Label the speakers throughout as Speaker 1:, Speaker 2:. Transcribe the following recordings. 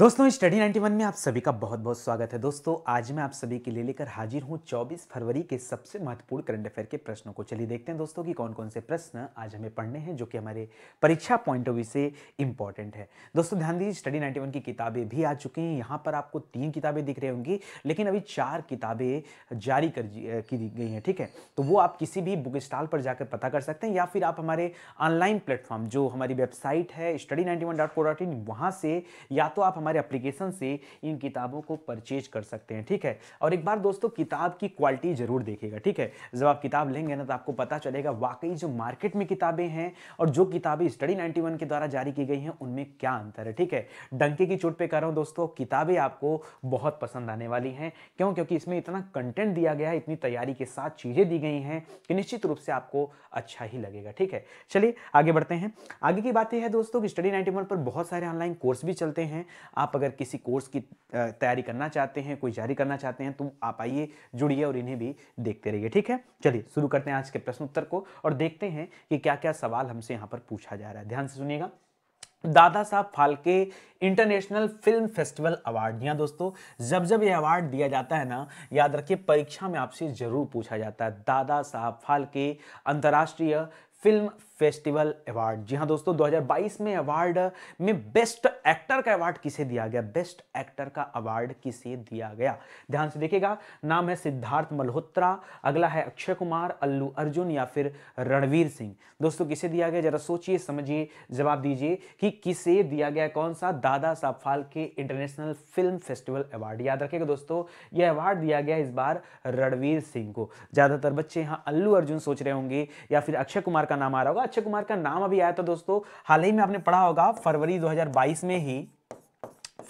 Speaker 1: दोस्तों स्टडी 91 में आप सभी का बहुत बहुत स्वागत है दोस्तों आज मैं आप सभी के लिए लेकर हाजिर हूं 24 फरवरी के सबसे महत्वपूर्ण करंट अफेयर के प्रश्नों को चलिए देखते हैं दोस्तों कि कौन कौन से प्रश्न आज हमें पढ़ने हैं जो कि हमारे परीक्षा पॉइंट ऑफ व्यू से इंपॉर्टेंट है दोस्तों ध्यान दीजिए स्टडी नाइन्टी की किताबें भी आ चुकी हैं यहाँ पर आपको तीन किताबें दिख रही होंगी लेकिन अभी चार किताबें जारी कर की गई हैं ठीक है तो वो आप किसी भी बुक स्टॉल पर जाकर पता कर सकते हैं या फिर आप हमारे ऑनलाइन प्लेटफॉर्म जो हमारी वेबसाइट है स्टडी नाइन्टी वहां से या तो आप हमारे एप्लीकेशन से इन किताबों को परचेज कर सकते हैं ठीक है और एक बार दोस्तों किताब की क्वालिटी ज़रूर देखेगा ठीक है जब आप किताब लेंगे ना तो आपको पता चलेगा वाकई जो मार्केट में किताबें हैं और जो किताबें स्टडी नाइन्टी के द्वारा जारी की गई हैं उनमें क्या अंतर है ठीक है डंके की चोट पर कर रहा हूँ दोस्तों किताबें आपको बहुत पसंद आने वाली हैं क्यों क्योंकि इसमें इतना कंटेंट दिया गया है इतनी तैयारी के साथ चीज़ें दी गई हैं कि निश्चित रूप से आपको अच्छा ही लगेगा ठीक है चलिए आगे बढ़ते हैं आगे की बात यह है दोस्तों कि स्टडी 91 पर बहुत सारे ऑनलाइन कोर्स भी चलते हैं आप अगर किसी कोर्स की तैयारी करना चाहते हैं कोई जारी करना चाहते हैं तो आप आइए जुड़िए और इन्हें भी देखते रहिए ठीक है चलिए शुरू करते हैं आज के प्रश्न उत्तर को और देखते हैं कि क्या क्या सवाल हमसे यहाँ पर पूछा जा रहा है ध्यान से सुनिएगा Dada Saheb Phalke international film festival award यहाँ दोस्तों जब जब ये अवार्ड दिया जाता है ना याद रखिए परीक्षा में आपसे जरूर पूछा जाता है दादा साहब फालके अंतर्राष्ट्रीय फिल्म फेस्टिवल अवार्ड जी हाँ दोस्तों 2022 में अवार्ड में बेस्ट एक्टर का अवार्ड किसे दिया गया बेस्ट एक्टर का अवार्ड किसे दिया गया ध्यान से देखिएगा नाम है सिद्धार्थ मल्होत्रा अगला है अक्षय कुमार अल्लू अर्जुन या फिर रणवीर सिंह दोस्तों किसे दिया गया जरा सोचिए समझिए जवाब दीजिए कि किसे दिया गया कौन सा Dada Saheb Phalke international film festival award याद रखेगा दोस्तों यह अवार्ड दिया गया इस बार रणवीर सिंह को ज्यादातर बच्चे यहाँ अल्लू अर्जुन सोच रहे होंगे या फिर अक्षय कुमार का नाम आ रहा होगा अक्षय कुमार का नाम अभी आया था दोस्तों हाल ही में आपने पढ़ा होगा फरवरी 2022 में ही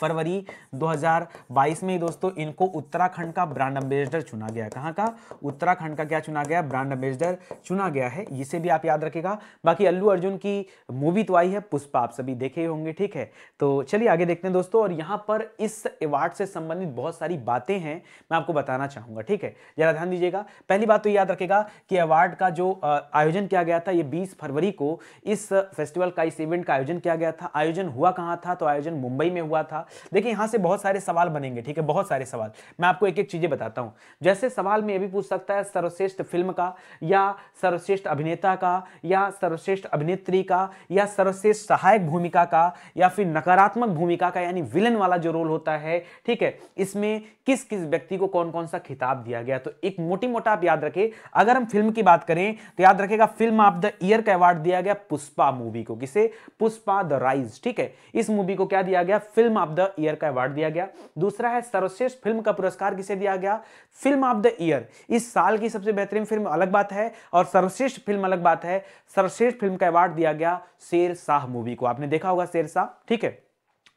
Speaker 1: फरवरी 2022 में दोस्तों इनको उत्तराखंड का ब्रांड एम्बेसडर चुना गया कहाँ का उत्तराखंड का क्या चुना गया ब्रांड एम्बेसडर चुना गया है इसे भी आप याद रखेगा बाकी अल्लू अर्जुन की मूवी तो आई है पुष्पा आप सभी देखे होंगे ठीक है तो चलिए आगे देखते हैं दोस्तों और यहाँ पर इस अवार्ड से संबंधित बहुत सारी बातें हैं मैं आपको बताना चाहूँगा ठीक है जरा ध्यान दीजिएगा पहली बात तो याद रखेगा कि अवार्ड का जो आयोजन किया गया था ये बीस फरवरी को इस फेस्टिवल का इस इवेंट का आयोजन किया गया था आयोजन हुआ कहाँ था तो आयोजन मुंबई में हुआ था था देखिए यहाँ से बहुत सारे सवाल बनेंगे ठीक है बहुत सारे सवाल मैं आपको एक एक चीज़ें बताता हूँ जैसे सवाल में यह भी पूछ सकता है सर्वश्रेष्ठ फिल्म का या सर्वश्रेष्ठ अभिनेता का या सर्वश्रेष्ठ अभिनेत्री का या सर्वश्रेष्ठ सहायक भूमिका का या फिर नकारात्मक भूमिका का यानी विलन वाला जो रोल होता है ठीक है इसमें किस किस व्यक्ति को कौन कौन सा खिताब दिया गया तो एक मोटी मोटा आप याद रखें अगर हम फिल्म की बात करें तो याद रखेगा फिल्म ऑफ द ईयर का अवार्ड दिया गया पुष्पा मूवी को किसे पुष्पा द राइज ठीक है इस मूवी को क्या दिया गया film of of the year का अवार्ड दिया गया दूसरा है सर्वश्रेष्ठ फिल्म का पुरस्कार किसे दिया गया फिल्म ऑफ द ईयर इस साल की सबसे बेहतरीन फिल्म अलग बात है और सर्वश्रेष्ठ फिल्म अलग बात है सर्वश्रेष्ठ फिल्म का अवार्ड दिया गया शेर शाह मूवी को आपने देखा होगा शेर शाह ठीक है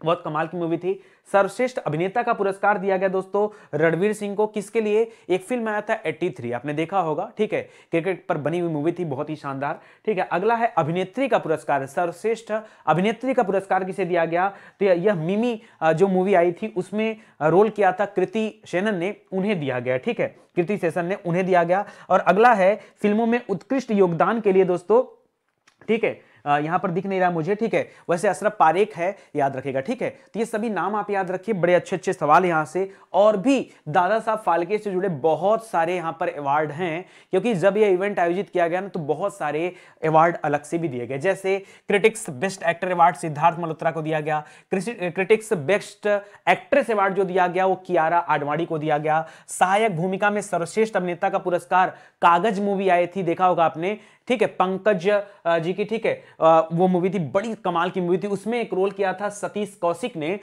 Speaker 1: बहुत कमाल की मूवी थी सर्वश्रेष्ठ अभिनेता का पुरस्कार दिया गया दोस्तों रणवीर सिंह को किसके लिए एक फिल्म आया था 83 आपने देखा होगा ठीक है क्रिकेट पर बनी हुई मूवी थी बहुत ही शानदार ठीक है अगला है अभिनेत्री का पुरस्कार सर्वश्रेष्ठ अभिनेत्री का पुरस्कार किसे दिया गया तो यह मिमी जो मूवी आई थी उसमें रोल किया था कृति सेनन ने उन्हें दिया गया ठीक है कृति सेसन ने उन्हें दिया गया और अगला है फिल्मों में उत्कृष्ट योगदान के लिए दोस्तों ठीक है यहाँ पर दिख नहीं रहा मुझे ठीक है वैसे अशरफ पारेख है याद रखेगा ठीक है तो ये सभी नाम आप याद रखिए बड़े अच्छे अच्छे सवाल यहाँ से और भी दादा साहब फालके से जुड़े बहुत सारे यहाँ पर अवार्ड हैं क्योंकि जब यह इवेंट आयोजित किया गया ना तो बहुत सारे अवार्ड अलग से भी दिए गए जैसे critics best actor award Siddharth Malhotra को दिया गया क्रिटिक्स बेस्ट एक्ट्रेस अवार्ड जो दिया गया वो कियारा आडवाणी को दिया गया सहायक भूमिका में सर्वश्रेष्ठ अभिनेता का पुरस्कार कागज मूवी आई थी देखा होगा आपने ठीक है पंकज जी की ठीक है वो मूवी थी बड़ी कमाल की मूवी थी उसमें एक रोल किया था सतीश कौशिक ने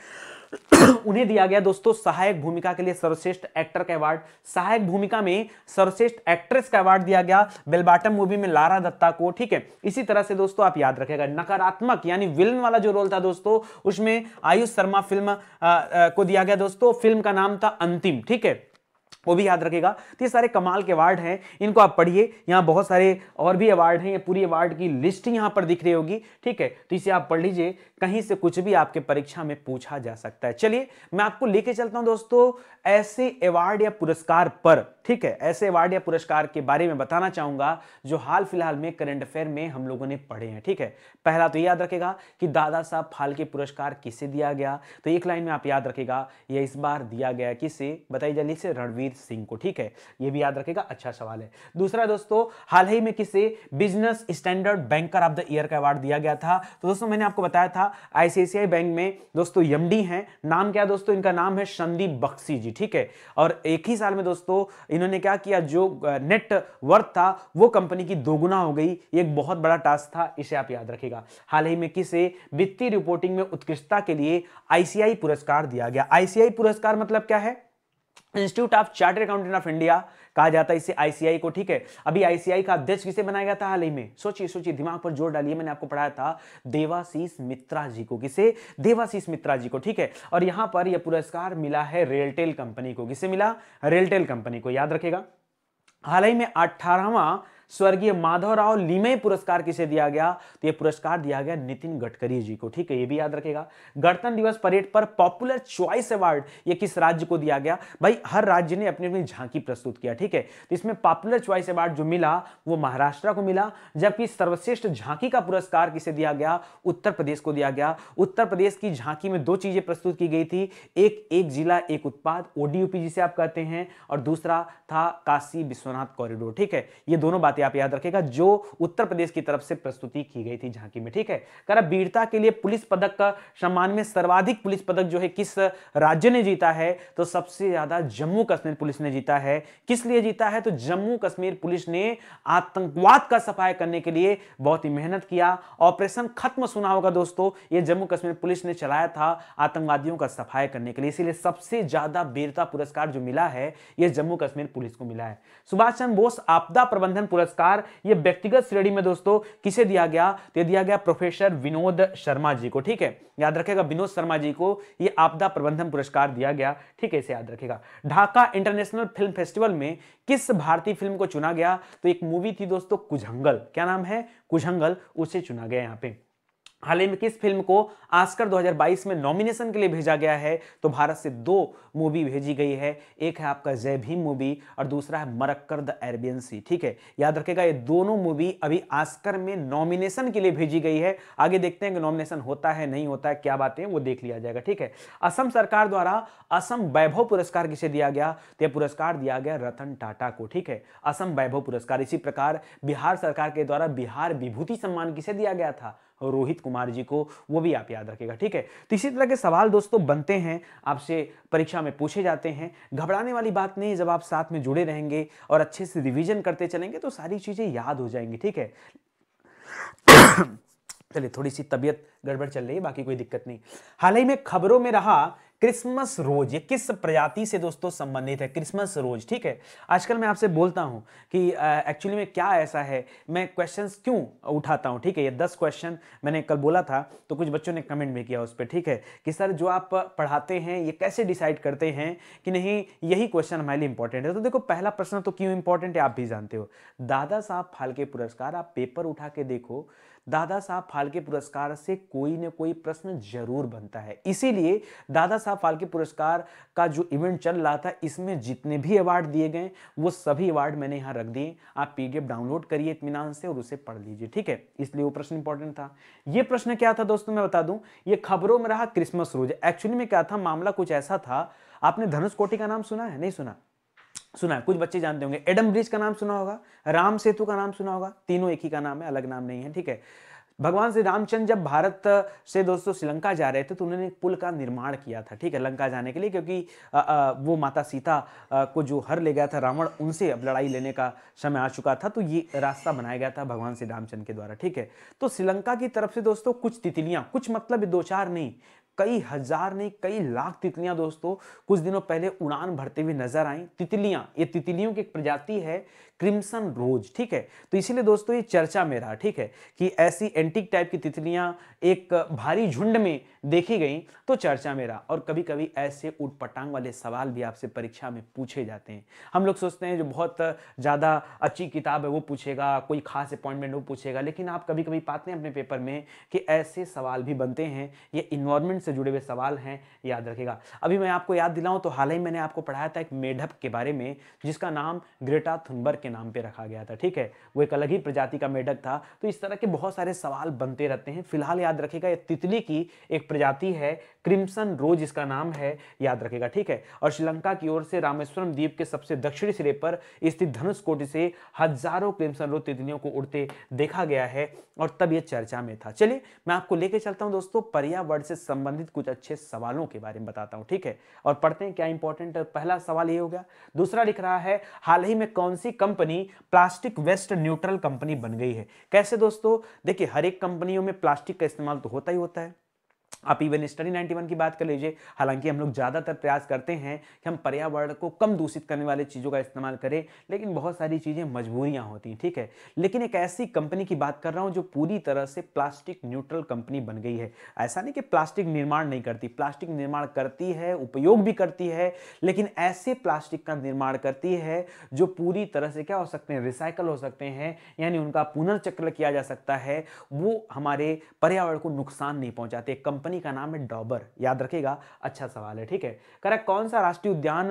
Speaker 1: उन्हें दिया गया दोस्तों सहायक भूमिका के लिए सर्वश्रेष्ठ एक्टर का अवार्ड सहायक भूमिका में सर्वश्रेष्ठ एक्ट्रेस का अवार्ड दिया गया बेलबाटम मूवी में लारा दत्ता को ठीक है इसी तरह से दोस्तों आप याद रखेगा नकारात्मक यानी विलन वाला जो रोल था दोस्तों उसमें आयुष शर्मा फिल्म आ, आ, को दिया गया दोस्तों फिल्म का नाम था अंतिम ठीक है वो भी याद रखेगा तो ये सारे कमाल के अवार्ड हैं इनको आप पढ़िए यहाँ बहुत सारे और भी अवार्ड हैं ये पूरी अवार्ड की लिस्ट यहाँ पर दिख रही होगी ठीक है तो इसे आप पढ़ लीजिए कहीं से कुछ भी आपके परीक्षा में पूछा जा सकता है चलिए मैं आपको लेके चलता हूँ दोस्तों ऐसे अवार्ड या पुरस्कार पर ठीक है ऐसे अवार्ड या पुरस्कार के बारे में बताना चाहूंगा जो हाल फिलहाल में करंट अफेयर में हम लोगों ने पढ़े हैं ठीक है पहला तो याद रखेगा कि दादा साहब फाल्के पुरस्कार किसे दिया गया तो एक लाइन में आप याद रखेगा यह इस बार दिया गया किसे बताइए जल्दी से रणवीर सिंह को ठीक है यह भी याद रखेगा अच्छा सवाल है दूसरा दोस्तों हाल ही में किसे business standard banker of the year का अवार्ड दिया गया था तो दोस्तों मैंने आपको बताया था आईसीआईसीआई बैंक में दोस्तों यमडी हैं नाम क्या दोस्तों इनका नाम है संदीप बख्शी जी ठीक है और एक ही साल में दोस्तों इन्होंने क्या किया जो नेट वर्थ था वो कंपनी की दोगुना हो गई एक बहुत बड़ा टास्क था इसे आप याद रखेगा हाल ही में किसे वित्तीय रिपोर्टिंग में उत्कृष्टता के लिए आईसीआई पुरस्कार दिया गया आईसीआई पुरस्कार मतलब क्या है institute of chartered accountant of India कहा जाता है इसे आईसीआई को ठीक है अभी आईसीआई का अध्यक्ष किसे बनाया गया था हाल ही में सोचिए सोचिए दिमाग पर जोर डालिए मैंने आपको पढ़ाया था देवाशीष मित्रा जी को किसे देवाशीष मित्रा जी को ठीक है और यहां पर यह पुरस्कार मिला है रेलटेल कंपनी को किसे मिला रेलटेल कंपनी को याद रखेगा हाल ही में अठारहवा स्वर्गीय माधवराव लिमे पुरस्कार किसे दिया गया तो ये पुरस्कार दिया गया नितिन गडकरी जी को ठीक है ये भी याद रखेगा गणतंत्र दिवस परेड पर पॉपुलर चॉइस अवार्ड ये किस राज्य को दिया गया भाई हर राज्य ने अपनी अपनी झांकी प्रस्तुत किया ठीक है तो इसमें पॉपुलर चॉइस अवार्ड जो मिला वो महाराष्ट्र को मिला जबकि सर्वश्रेष्ठ झांकी का पुरस्कार किसे दिया गया उत्तर प्रदेश को दिया गया उत्तर प्रदेश की झांकी में दो चीजें प्रस्तुत की गई थी एक एक जिला एक उत्पाद ओडीयूपी जिसे आप कहते हैं और दूसरा था काशी विश्वनाथ कॉरिडोर ठीक है ये दोनों बात आप याद रखेगा जो उत्तर प्रदेश की तरफ से प्रस्तुति की गई थी झांकी में ठीक है करा वीरता के लिए पुलिस पदक का सम्मान में सर्वाधिक पुलिस पदक जो है किस राज्य ने जीता है तो सबसे ज्यादा जम्मू कश्मीर पुलिस ने जीता है किस लिए जीता है तो जम्मू कश्मीर पुलिस ने आतंकवाद का सफाया करने के लिए बहुत ही मेहनत किया ऑपरेशन खत्म सुना होगा दोस्तों ये जम्मू कश्मीर पुलिस ने चलाया था आतंकवादियों का सफाया करने के लिए इसीलिए सबसे ज्यादा वीरता पुरस्कार जो मिला है यह जम्मू कश्मीर पुलिस को मिला है सुभाष चंद्र बोस आपदा प्रबंधन पुरस्कार पुरस्कार ये व्यक्तिगत श्रेणी में दोस्तों किसे दिया गया तो ये दिया गया प्रोफेसर विनोद शर्मा जी को ठीक है याद रखेगा विनोद शर्मा जी को ये आपदा प्रबंधन पुरस्कार दिया गया ठीक है इसे याद रखेगा ढाका इंटरनेशनल फिल्म फेस्टिवल में किस भारतीय फिल्म को चुना गया तो एक मूवी थी दोस्तों कुजंगल क्या नाम है कुजंगल उसे चुना गया यहाँ पे हाल ही में किस फिल्म को आस्कर 2022 में नॉमिनेशन के लिए भेजा गया है तो भारत से दो मूवी भेजी गई है एक है आपका जय भीम मूवी और दूसरा है मरक्कर द एरबियन सी ठीक है याद रखेगा ये दोनों मूवी अभी आस्कर में नॉमिनेशन के लिए भेजी गई है आगे देखते हैं कि नॉमिनेशन होता है नहीं होता है क्या बातें वो देख लिया जाएगा ठीक है असम सरकार द्वारा असम वैभव पुरस्कार किसे दिया गया तो यह पुरस्कार दिया गया रतन टाटा को ठीक है असम वैभव पुरस्कार इसी प्रकार बिहार सरकार के द्वारा बिहार विभूति सम्मान किसे दिया गया था रोहित कुमार जी को वो भी आप याद रखेगा ठीक है तो इसी तरह के सवाल दोस्तों बनते हैं आपसे परीक्षा में पूछे जाते हैं घबराने वाली बात नहीं जब आप साथ में जुड़े रहेंगे और अच्छे से रिविजन करते चलेंगे तो सारी चीज़ें याद हो जाएंगी ठीक है चलिए थोड़ी सी तबीयत गड़बड़ चल रही है बाकी कोई दिक्कत नहीं हाल ही में खबरों में रहा क्रिसमस रोज ये किस प्रजाति से दोस्तों संबंधित है क्रिसमस रोज ठीक है आजकल मैं आपसे बोलता हूँ कि एक्चुअली में क्या ऐसा है मैं क्वेश्चन क्यों उठाता हूँ ठीक है ये दस क्वेश्चन मैंने कल बोला था तो कुछ बच्चों ने कमेंट भी किया उस पर ठीक है कि सर जो आप पढ़ाते हैं ये कैसे डिसाइड करते हैं कि नहीं यही क्वेश्चन हमारे लिए इंपॉर्टेंट है तो देखो पहला प्रश्न तो क्यों इंपॉर्टेंट है आप भी जानते हो दादा साहब फालके पुरस्कार आप पेपर उठा के देखो दादा साहब फाल्के पुरस्कार से कोई ना कोई प्रश्न जरूर बनता है इसीलिए दादा साहब फाल्के पुरस्कार का जो इवेंट चल रहा था इसमें जितने भी अवार्ड दिए गए वो सभी अवार्ड मैंने यहाँ रख दिए आप पीडीएफ डाउनलोड करिए इतमान से और उसे पढ़ लीजिए ठीक है इसलिए वो प्रश्न इंपॉर्टेंट था ये प्रश्न क्या था दोस्तों मैं बता दूं ये खबरों में रहा क्रिसमस रोज एक्चुअली में क्या था मामला कुछ ऐसा था आपने धनुष कोटी का नाम सुना है नहीं सुना सुना है कुछ बच्चे जानते होंगे एडम ब्रिज का नाम सुना होगा राम सेतु का नाम सुना होगा तीनों एक ही का नाम है अलग नाम नहीं है ठीक है भगवान श्री रामचंद्र जब भारत से दोस्तों श्रीलंका जा रहे थे तो उन्होंने एक पुल का निर्माण किया था ठीक है लंका जाने के लिए क्योंकि आ, आ, वो माता सीता आ, को जो हर ले गया था रावण उनसे अब लड़ाई लेने का समय आ चुका था तो ये रास्ता बनाया गया था भगवान श्री रामचंद्र के द्वारा ठीक है तो श्रीलंका की तरफ से दोस्तों कुछ तितलियाँ कुछ मतलब दो चार नहीं कई हजार नहीं कई लाख तितलियां दोस्तों कुछ दिनों पहले उड़ान भरते हुए नजर आई तितलियां ये तितलियों की प्रजाति है क्रिम्सन रोज ठीक है तो इसीलिए दोस्तों ये चर्चा में रहा ठीक है कि ऐसी एंटिक टाइप की तितलियां एक भारी झुंड में देखी गई तो चर्चा में रहा और कभी कभी ऐसे उटपटांग वाले सवाल भी आपसे परीक्षा में पूछे जाते हैं हम लोग सोचते हैं जो बहुत ज़्यादा अच्छी किताब है वो पूछेगा कोई खास अपॉइंटमेंट वो पूछेगा लेकिन आप कभी कभी पाते हैं अपने पेपर में कि ऐसे सवाल भी बनते हैं ये इन्वायरमेंट से जुड़े हुए सवाल हैं याद रखेगा अभी मैं आपको याद दिलाऊं तो हाल ही मैंने आपको पढ़ाया था एक मेढप के बारे में जिसका नाम ग्रेटा थुनबर के नाम पे रखा गया था ठीक है वो एक अलग ही प्रजाति का मेढक था तो इस तरह के बहुत सारे सवाल बनते रहते हैं फिलहाल याद रखेगा ये तितली की एक प्रजाति है क्रिम्सन रोज इसका नाम है याद रखेगा ठीक है और श्रीलंका की ओर से रामेश्वरम द्वीप के सबसे दक्षिणी सिरे पर स्थित धनुषकोटि से हजारों क्रिम्सन रोज तितलियों को उड़ते देखा गया है और तब यह चर्चा में था चलिए मैं आपको लेके चलता हूँ दोस्तों पर्यावरण से संबंधित कुछ अच्छे सवालों के बारे में बताता हूँ ठीक है और पढ़ते हैं क्या इंपॉर्टेंट पहला सवाल ये हो गया दूसरा लिख रहा है हाल ही में कौन सी कम company plastic waste neutral company बन गई है कैसे दोस्तों देखिए हर एक कंपनियों में प्लास्टिक का इस्तेमाल तो होता ही होता है आप इवन स्टडी 91 की बात कर लीजिए हालांकि हम लोग ज़्यादातर प्रयास करते हैं कि हम पर्यावरण को कम दूषित करने वाली चीज़ों का इस्तेमाल करें लेकिन बहुत सारी चीज़ें मजबूरियाँ होती हैं ठीक है लेकिन एक ऐसी कंपनी की बात कर रहा हूँ जो पूरी तरह से प्लास्टिक न्यूट्रल कंपनी बन गई है ऐसा नहीं कि प्लास्टिक निर्माण नहीं करती प्लास्टिक निर्माण करती है उपयोग भी करती है लेकिन ऐसे प्लास्टिक का निर्माण करती है जो पूरी तरह से क्या हो सकते हैं रिसाइकल हो सकते हैं यानी उनका पुनर्चक्र किया जा सकता है वो हमारे पर्यावरण को नुकसान नहीं पहुँचाते कंपनी कंपनी का नाम है डॉबर याद रखेगा अच्छा सवाल है ठीक है करेक्ट कौन सा राष्ट्रीय उद्यान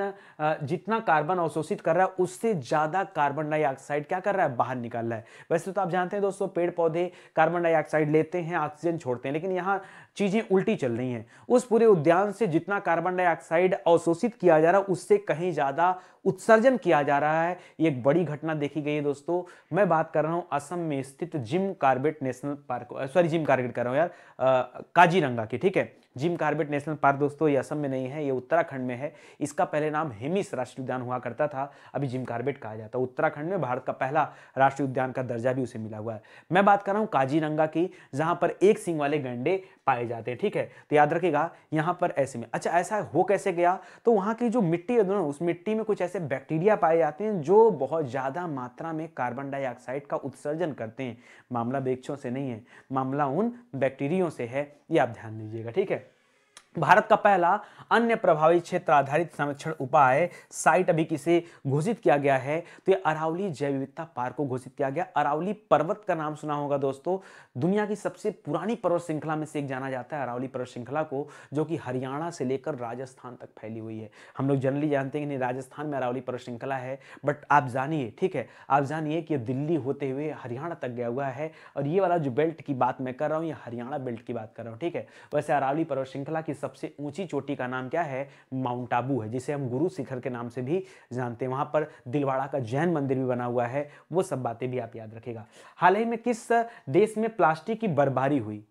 Speaker 1: जितना कार्बन अवशोषित कर रहा है उससे ज्यादा कार्बन डाइऑक्साइड क्या कर रहा है बाहर निकाल रहा है वैसे तो आप जानते हैं दोस्तों पेड़ पौधे कार्बन डाइऑक्साइड लेते हैं ऑक्सीजन छोड़ते हैं लेकिन यहाँ चीज़ें उल्टी चल रही हैं उस पूरे उद्यान से जितना कार्बन डाइऑक्साइड अवशोषित किया जा रहा है उससे कहीं ज़्यादा उत्सर्जन किया जा रहा है ये एक बड़ी घटना देखी गई है दोस्तों मैं बात कर रहा हूँ असम में स्थित Jim Corbett national park sorry Jim Corbett कर रहा हूँ यार काजीरंगा की ठीक है जिम कार्बेट नेशनल पार्क दोस्तों ये असम में नहीं है ये उत्तराखंड में है इसका पहले नाम हेमिस राष्ट्रीय उद्यान हुआ करता था अभी जिम कार्बेट कहा जाता है उत्तराखंड में भारत का पहला राष्ट्रीय उद्यान का दर्जा भी उसे मिला हुआ है मैं बात कर रहा हूँ काजीरंगा की जहाँ पर एक सिंग वाले गंडे पाए जाते हैं ठीक है तो याद रखेगा यहाँ पर ऐसे में अच्छा ऐसा हो कैसे गया तो वहाँ की जो मिट्टी है दोनों उस मिट्टी में कुछ ऐसे बैक्टीरिया पाए जाते हैं जो बहुत ज़्यादा मात्रा में कार्बन डाइऑक्साइड का उत्सर्जन करते हैं मामला वृक्षों से नहीं है मामला उन बैक्टीरियों से है ये आप ध्यान दीजिएगा ठीक है भारत का पहला अन्य प्रभावी क्षेत्र आधारित संरक्षण उपाय साइट अभी किसे घोषित किया गया है तो ये अरावली जैव विविधता पार्क को घोषित किया गया अरावली पर्वत का नाम सुना होगा दोस्तों दुनिया की सबसे पुरानी पर्वत श्रृंखला में से एक जाना जाता है अरावली पर्वत श्रृंखला को जो कि हरियाणा से लेकर राजस्थान तक फैली हुई है हम लोग जनरली जानते हैं कि नहीं राजस्थान में अरावली पर्वत श्रृंखला है बट आप जानिए ठीक है आप जानिए कि दिल्ली होते हुए हरियाणा तक गया हुआ है और ये वाला जो बेल्ट की बात मैं कर रहा हूँ ये हरियाणा बेल्ट की बात कर रहा हूँ ठीक है वैसे अरावली पर्वत श्रृंखला की सबसे ऊंची चोटी का नाम क्या है माउंट आबू है जिसे हम गुरु शिखर के नाम से भी जानते हैं वहां पर दिलवाड़ा का जैन मंदिर भी बना हुआ है वो सब बातें भी आप याद रखेगा हाल ही में किस देश में प्लास्टिक की बर्बारी हुई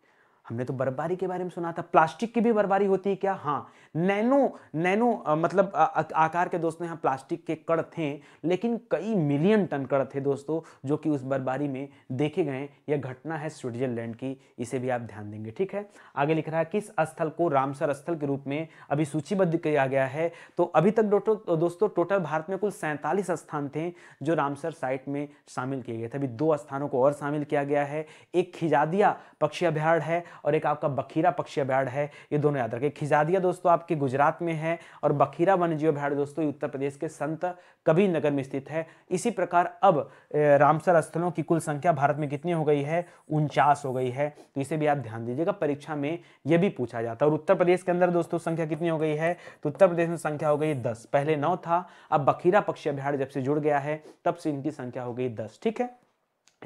Speaker 1: हमने तो बर्फबारी के बारे में सुना था प्लास्टिक की भी बर्बारी होती है क्या हाँ नैनो नैनो मतलब आकार के दोस्तों यहाँ प्लास्टिक के कड़ थे लेकिन कई मिलियन टन कड़ थे दोस्तों जो कि उस बर्बारी में देखे गए यह घटना है स्विट्जरलैंड की इसे भी आप ध्यान देंगे ठीक है आगे लिख रहा है किस स्थल को रामसर स्थल के रूप में अभी सूचीबद्ध किया गया है तो अभी तक दोस्तों दोस्तों टोटल भारत में कुल सैंतालीस स्थान थे जो रामसर साइट में शामिल किए गए थे अभी दो स्थानों को और शामिल किया गया है एक खिजादिया पक्षी अभ्यारण्य है और एक आपका बखीरा पक्षी अभ्यारण्य है ये दोनों याद रखें खिजादिया दोस्तों आप आपके गुजरात में है और बखीरा वन्यजीव अभ्यारण्य दोस्तों उत्तर प्रदेश के संत कबीर नगर में स्थित है इसी प्रकार अब रामसर स्थलों की कुल संख्या भारत में कितनी हो गई है उनचास हो गई है तो इसे भी आप ध्यान दीजिएगा परीक्षा में यह भी पूछा जाता है और उत्तर प्रदेश के अंदर दोस्तों संख्या कितनी हो गई है तो उत्तर प्रदेश में संख्या हो गई दस पहले नौ था अब बखीरा पक्षी अभ्यारण्य जब से जुड़ गया है तब से इनकी संख्या हो गई दस ठीक है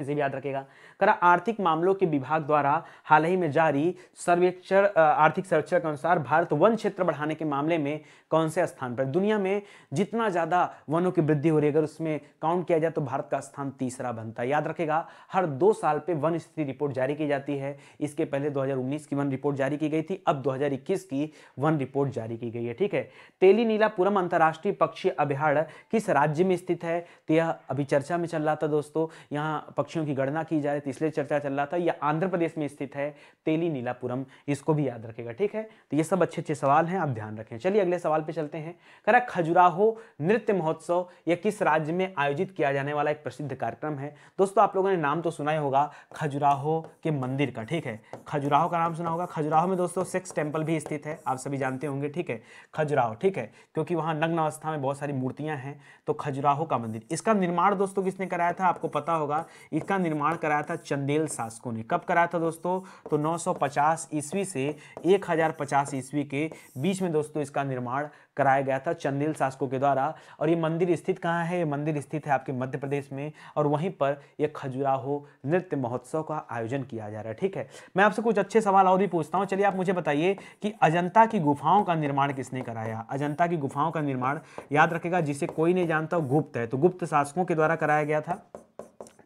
Speaker 1: इसे भी याद रखेगा करा आर्थिक मामलों के विभाग द्वारा हाल ही में जारी सर्वेक्षण आर्थिक सर्वेक्षण के अनुसार भारत वन क्षेत्र बढ़ाने के मामले में कौन से स्थान पर दुनिया में जितना ज़्यादा वनों की वृद्धि हो रही है अगर उसमें काउंट किया जाए तो भारत का स्थान तीसरा बनता है याद रखेगा हर दो साल पे वन स्थिति रिपोर्ट जारी की जाती है इसके पहले दो की वन रिपोर्ट जारी की गई थी अब दो की वन रिपोर्ट जारी की गई है ठीक है तेली नीलापुरम अंतर्राष्ट्रीय पक्षी अभ्यारण किस राज्य में स्थित है तो यह अभी चर्चा में चल रहा था दोस्तों यहाँ पक्षियों की गणना की जा रही थी इसलिए चर्चा चल रहा था यह आंध्र प्रदेश में स्थित है तेली नीलापुरम इसको भी याद रखेगा ठीक है तो ये सब अच्छे अच्छे सवाल हैं आप ध्यान रखें चलिए अगले सवाल पे चलते हैं करा खजुराहो नृत्य महोत्सव यह किस राज्य में आयोजित किया जाने वाला एक प्रसिद्ध कार्यक्रम है दोस्तों आप लोगों ने नाम तो सुना ही होगा खजुराहो के मंदिर का ठीक है खजुराहो का नाम सुना होगा खजुराहो में दोस्तों सिक्स टेम्पल भी स्थित है आप सभी जानते होंगे ठीक है खजुराहो ठीक है क्योंकि वहाँ नग्न अवस्था में बहुत सारी मूर्तियाँ हैं तो खजुराहो का मंदिर इसका निर्माण दोस्तों किसने कराया था आपको पता होगा इसका निर्माण कराया था चंदेल शासकों ने कब कराया था दोस्तों तो 950 ईस्वी से 1050 ईस्वी के बीच में दोस्तों इसका निर्माण कराया गया था चंदेल शासकों के द्वारा और ये मंदिर स्थित कहाँ है ये मंदिर स्थित है आपके मध्य प्रदेश में और वहीं पर यह खजुराहो नृत्य महोत्सव का आयोजन किया जा रहा है ठीक है मैं आपसे कुछ अच्छे सवाल और भी पूछता हूँ चलिए आप मुझे बताइए कि अजंता की गुफाओं का निर्माण किसने कराया अजंता की गुफाओं का निर्माण याद रखेगा जिसे कोई नहीं जानता गुप्त है तो गुप्त शासकों के द्वारा कराया गया था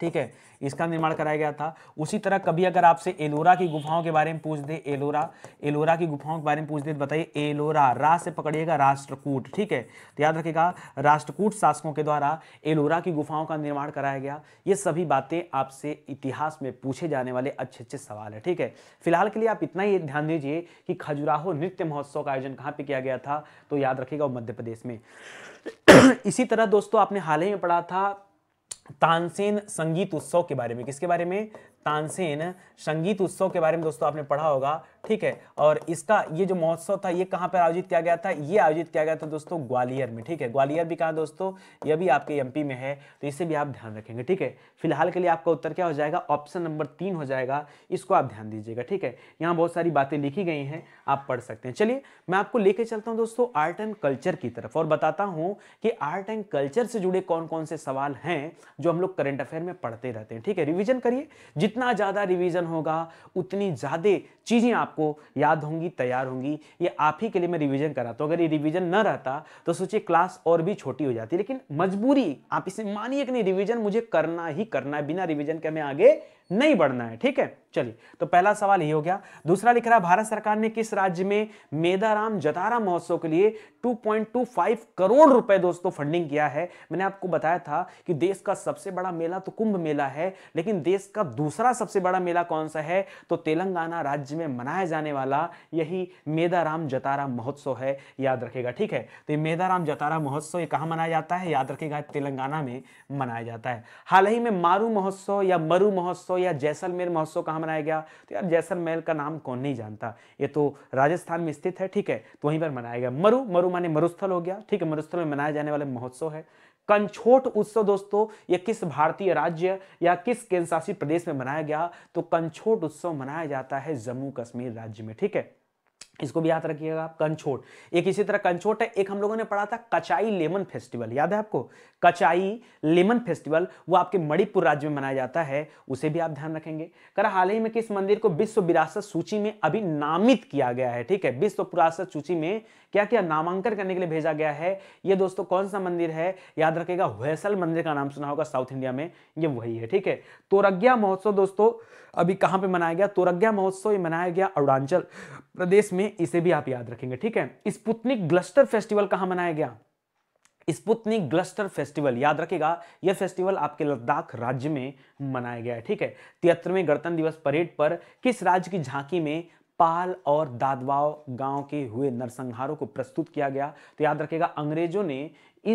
Speaker 1: ठीक है इसका निर्माण कराया गया था उसी तरह कभी अगर आपसे एलोरा की गुफाओं के बारे में पूछ दे एलोरा एलोरा की गुफाओं के बारे में पूछ दे तो बताइए एलोरा रा से पकड़िएगा राष्ट्रकूट ठीक है तो याद रखिएगा राष्ट्रकूट शासकों के द्वारा एलोरा की गुफाओं का निर्माण कराया गया ये सभी बातें आपसे इतिहास में पूछे जाने वाले अच्छे अच्छे सवाल है ठीक है फिलहाल के लिए आप इतना ही ध्यान दीजिए कि खजुराहो नृत्य महोत्सव का आयोजन कहाँ पर किया गया था तो याद रखिएगा मध्य प्रदेश में इसी तरह दोस्तों आपने हाल ही में पढ़ा था तानसेन संगीत उत्सव के बारे में किसके बारे में तानसेन संगीत उत्सव के बारे में दोस्तों आपने पढ़ा होगा ठीक है और इसका ये जो महोत्सव था ये कहाँ पर आयोजित किया गया था ये आयोजित किया गया था दोस्तों ग्वालियर में ठीक है ग्वालियर भी कहाँ दोस्तों ये भी आपके एमपी में है तो इसे भी आप ध्यान रखेंगे ठीक है फिलहाल के लिए आपका उत्तर क्या हो जाएगा ऑप्शन नंबर तीन हो जाएगा इसको आप ध्यान दीजिएगा ठीक है यहाँ बहुत सारी बातें लिखी गई हैं आप पढ़ सकते हैं चलिए मैं आपको लेके चलता हूँ दोस्तों आर्ट एंड कल्चर की तरफ और बताता हूँ कि आर्ट एंड कल्चर से जुड़े कौन कौन से सवाल हैं जो हम लोग करंट अफेयर में पढ़ते रहते हैं ठीक है रिविजन करिए जितना जितना ज़्यादा रिवीजन होगा उतनी ज़्यादा चीज़ें आपको याद होंगी तैयार होंगी ये आप ही के लिए मैं रिवीजन कराता हूँ अगर ये रिवीजन न रहता तो सोचिए क्लास और भी छोटी हो जाती लेकिन मजबूरी आप इसे मानिए कि नहीं रिविजन मुझे करना ही करना है बिना रिविजन के मैं आगे नहीं बढ़ना है ठीक है चलिए तो पहला सवाल ये हो गया दूसरा लिख रहा है भारत सरकार ने किस राज्य में मेदाराम जतारा महोत्सव के लिए 2.25 करोड़ रुपए दोस्तों फंडिंग किया है मैंने आपको बताया था कि देश का सबसे बड़ा मेला तो कुंभ मेला है लेकिन देश का दूसरा सबसे बड़ा मेला कौन सा है तो तेलंगाना राज्य में मनाया जाने वाला यही मेदाराम जतारा महोत्सव है याद रखेगा ठीक है तो ये मेदाराम जतारा महोत्सव ये कहाँ मनाया जाता है याद रखेगा तेलंगाना में मनाया जाता है हाल ही में मारू महोत्सव या मरु महोत्सव या जैसलमेर महोत्सव कहाँ कहाँ मनाया गया तो यार जैसलमेर का नाम कौन नहीं जानता ये तो राजस्थान में स्थित है ठीक है तो वहीं पर मनाया गया मरु मरु माने मरुस्थल हो गया ठीक है मरुस्थल में मनाए जाने वाले महोत्सव है कंछोट उत्सव दोस्तों ये किस भारतीय राज्य या किस केंद्रशासित प्रदेश में मनाया गया तो कंछोट उत्सव मनाया जाता है जम्मू कश्मीर राज्य में ठीक है इसको भी याद रखिएगा आप कंछोट एक इसी तरह कंछोट है एक हम लोगों ने पढ़ा था कचाई लेमन फेस्टिवल याद है आपको कचाई लेमन फेस्टिवल वो आपके मणिपुर राज्य में मनाया जाता है उसे भी आप ध्यान रखेंगे कर हाल ही में किस मंदिर को विश्व विरासत सूची में अभी नामित किया गया है ठीक है विश्व विरासत सूची में क्या क्या नामांकन करने के लिए भेजा गया है ये दोस्तों कौन सा मंदिर है याद रखेगा वैसल मंदिर का नाम सुना होगा साउथ इंडिया में ये वही है ठीक है तोरग्ञा महोत्सव दोस्तों अभी कहाँ पे मनाया गया तोरग्ञा महोत्सव ये मनाया गया अरुणाचल प्रदेश में इसे भी आप याद रखेंगे ठीक है स्पुतनिक ग्लस्टर फेस्टिवल कहाँ मनाया गया स्पुतनिक ग्लस्टर फेस्टिवल याद रखेगा यह फेस्टिवल आपके लद्दाख राज्य में मनाया गया है ठीक है तिहत्तरवें गणतंत्र दिवस परेड पर किस राज्य की झांकी में पाल और दादवाओ गांव के हुए नरसंहारों को प्रस्तुत किया गया तो याद रखेगा अंग्रेजों ने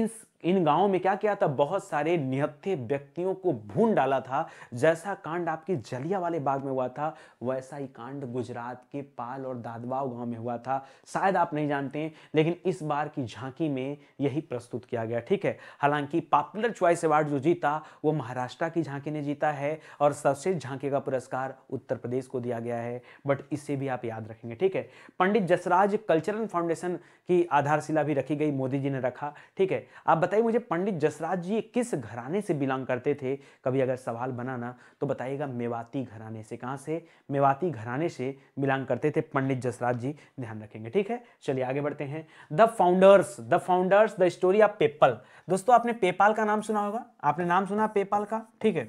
Speaker 1: इस इन गांवों में क्या किया था बहुत सारे निहत्थे व्यक्तियों को भून डाला था जैसा कांड आपके जलिया वाले बाग में हुआ था वैसा ही कांड गुजरात के पाल और दादवाव गांव में हुआ था शायद आप नहीं जानते हैं लेकिन इस बार की झांकी में यही प्रस्तुत किया गया ठीक है हालांकि पॉपुलर च्वाइस अवार्ड जो जीता वो महाराष्ट्र की झांकी ने जीता है और सर्वश्रेष्ठ झांकी का पुरस्कार उत्तर प्रदेश को दिया गया है बट इसे भी आप याद रखेंगे ठीक है पंडित जसराज कल्चरल फाउंडेशन की आधारशिला भी रखी गई मोदी जी ने रखा ठीक है आप बताइए मुझे पंडित जसराज जी किस घराने से बिलोंग करते थे कभी अगर सवाल बनाना तो बताइएगा मेवाती घराने से कहाँ से मेवाती घराने से बिलोंग करते थे पंडित जसराज जी ध्यान रखेंगे ठीक है चलिए आगे बढ़ते हैं the founders the founders the story of PayPal दोस्तों आपने पेपाल का नाम सुना होगा आपने नाम सुना पेपाल का ठीक है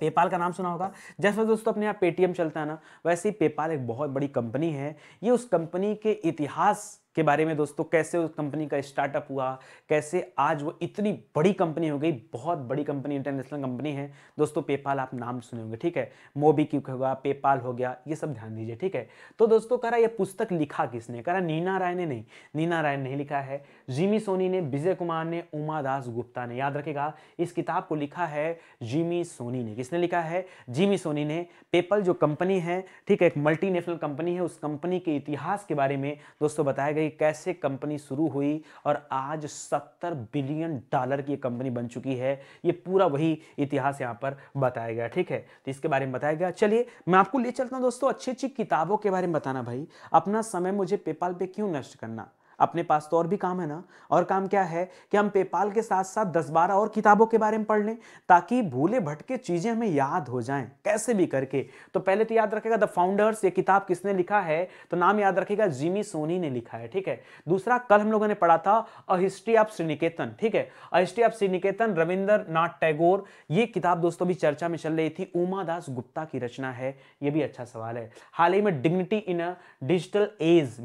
Speaker 1: पेपाल का नाम सुना होगा जैसे दोस्तों अपने यहाँ पेटीएम चलता है ना वैसे ही पेपाल एक बहुत बड़ी कंपनी है ये उस कंपनी के इतिहास के बारे में दोस्तों कैसे उस कंपनी का स्टार्टअप हुआ कैसे आज वो इतनी बड़ी कंपनी हो गई बहुत बड़ी कंपनी इंटरनेशनल कंपनी है दोस्तों पेपाल आप नाम सुने होंगे ठीक है मोबी क्यूक होगा पेपाल हो गया ये सब ध्यान दीजिए ठीक है तो दोस्तों कह रहा ये पुस्तक लिखा किसने कह रहा नीना राय ने नहीं नीना राय ने लिखा है जिमी सोनी ने विजय कुमार ने उमा दास गुप्ता ने याद रखेगा इस किताब को लिखा है जिमी सोनी ने किसने लिखा है जिमी सोनी ने पेपल जो कंपनी है ठीक है एक मल्टीनेशनल कंपनी है उस कंपनी के इतिहास के बारे में दोस्तों बताया गया पे कैसे कंपनी शुरू हुई और आज 70 बिलियन डॉलर की कंपनी बन चुकी है ये पूरा वही इतिहास यहाँ पर बताया गया ठीक है तो इसके बारे में बताया गया चलिए मैं आपको ले चलता हूँ दोस्तों अच्छी अच्छी किताबों के बारे में बताना भाई अपना समय मुझे पेपाल पे क्यों नष्ट करना अपने पास तो और भी काम है ना और काम क्या है कि हम पेपाल के साथ साथ दस बारह और किताबों के बारे में पढ़ लें ताकि भूले भटके चीज़ें हमें याद हो जाएं कैसे भी करके तो पहले तो याद रखेगा द फाउंडर्स ये किताब किसने लिखा है तो नाम याद रखेगा जिमी सोनी ने लिखा है ठीक है दूसरा कल हम लोगों ने पढ़ा था अ हिस्ट्री ऑफ श्रीनिकेतन ठीक है a history of Sriniketan Rabindra Nath Tagore ये किताब दोस्तों भी चर्चा में चल रही थी उमा दास गुप्ता की रचना है ये भी अच्छा सवाल है हाल ही में dignity in a digital age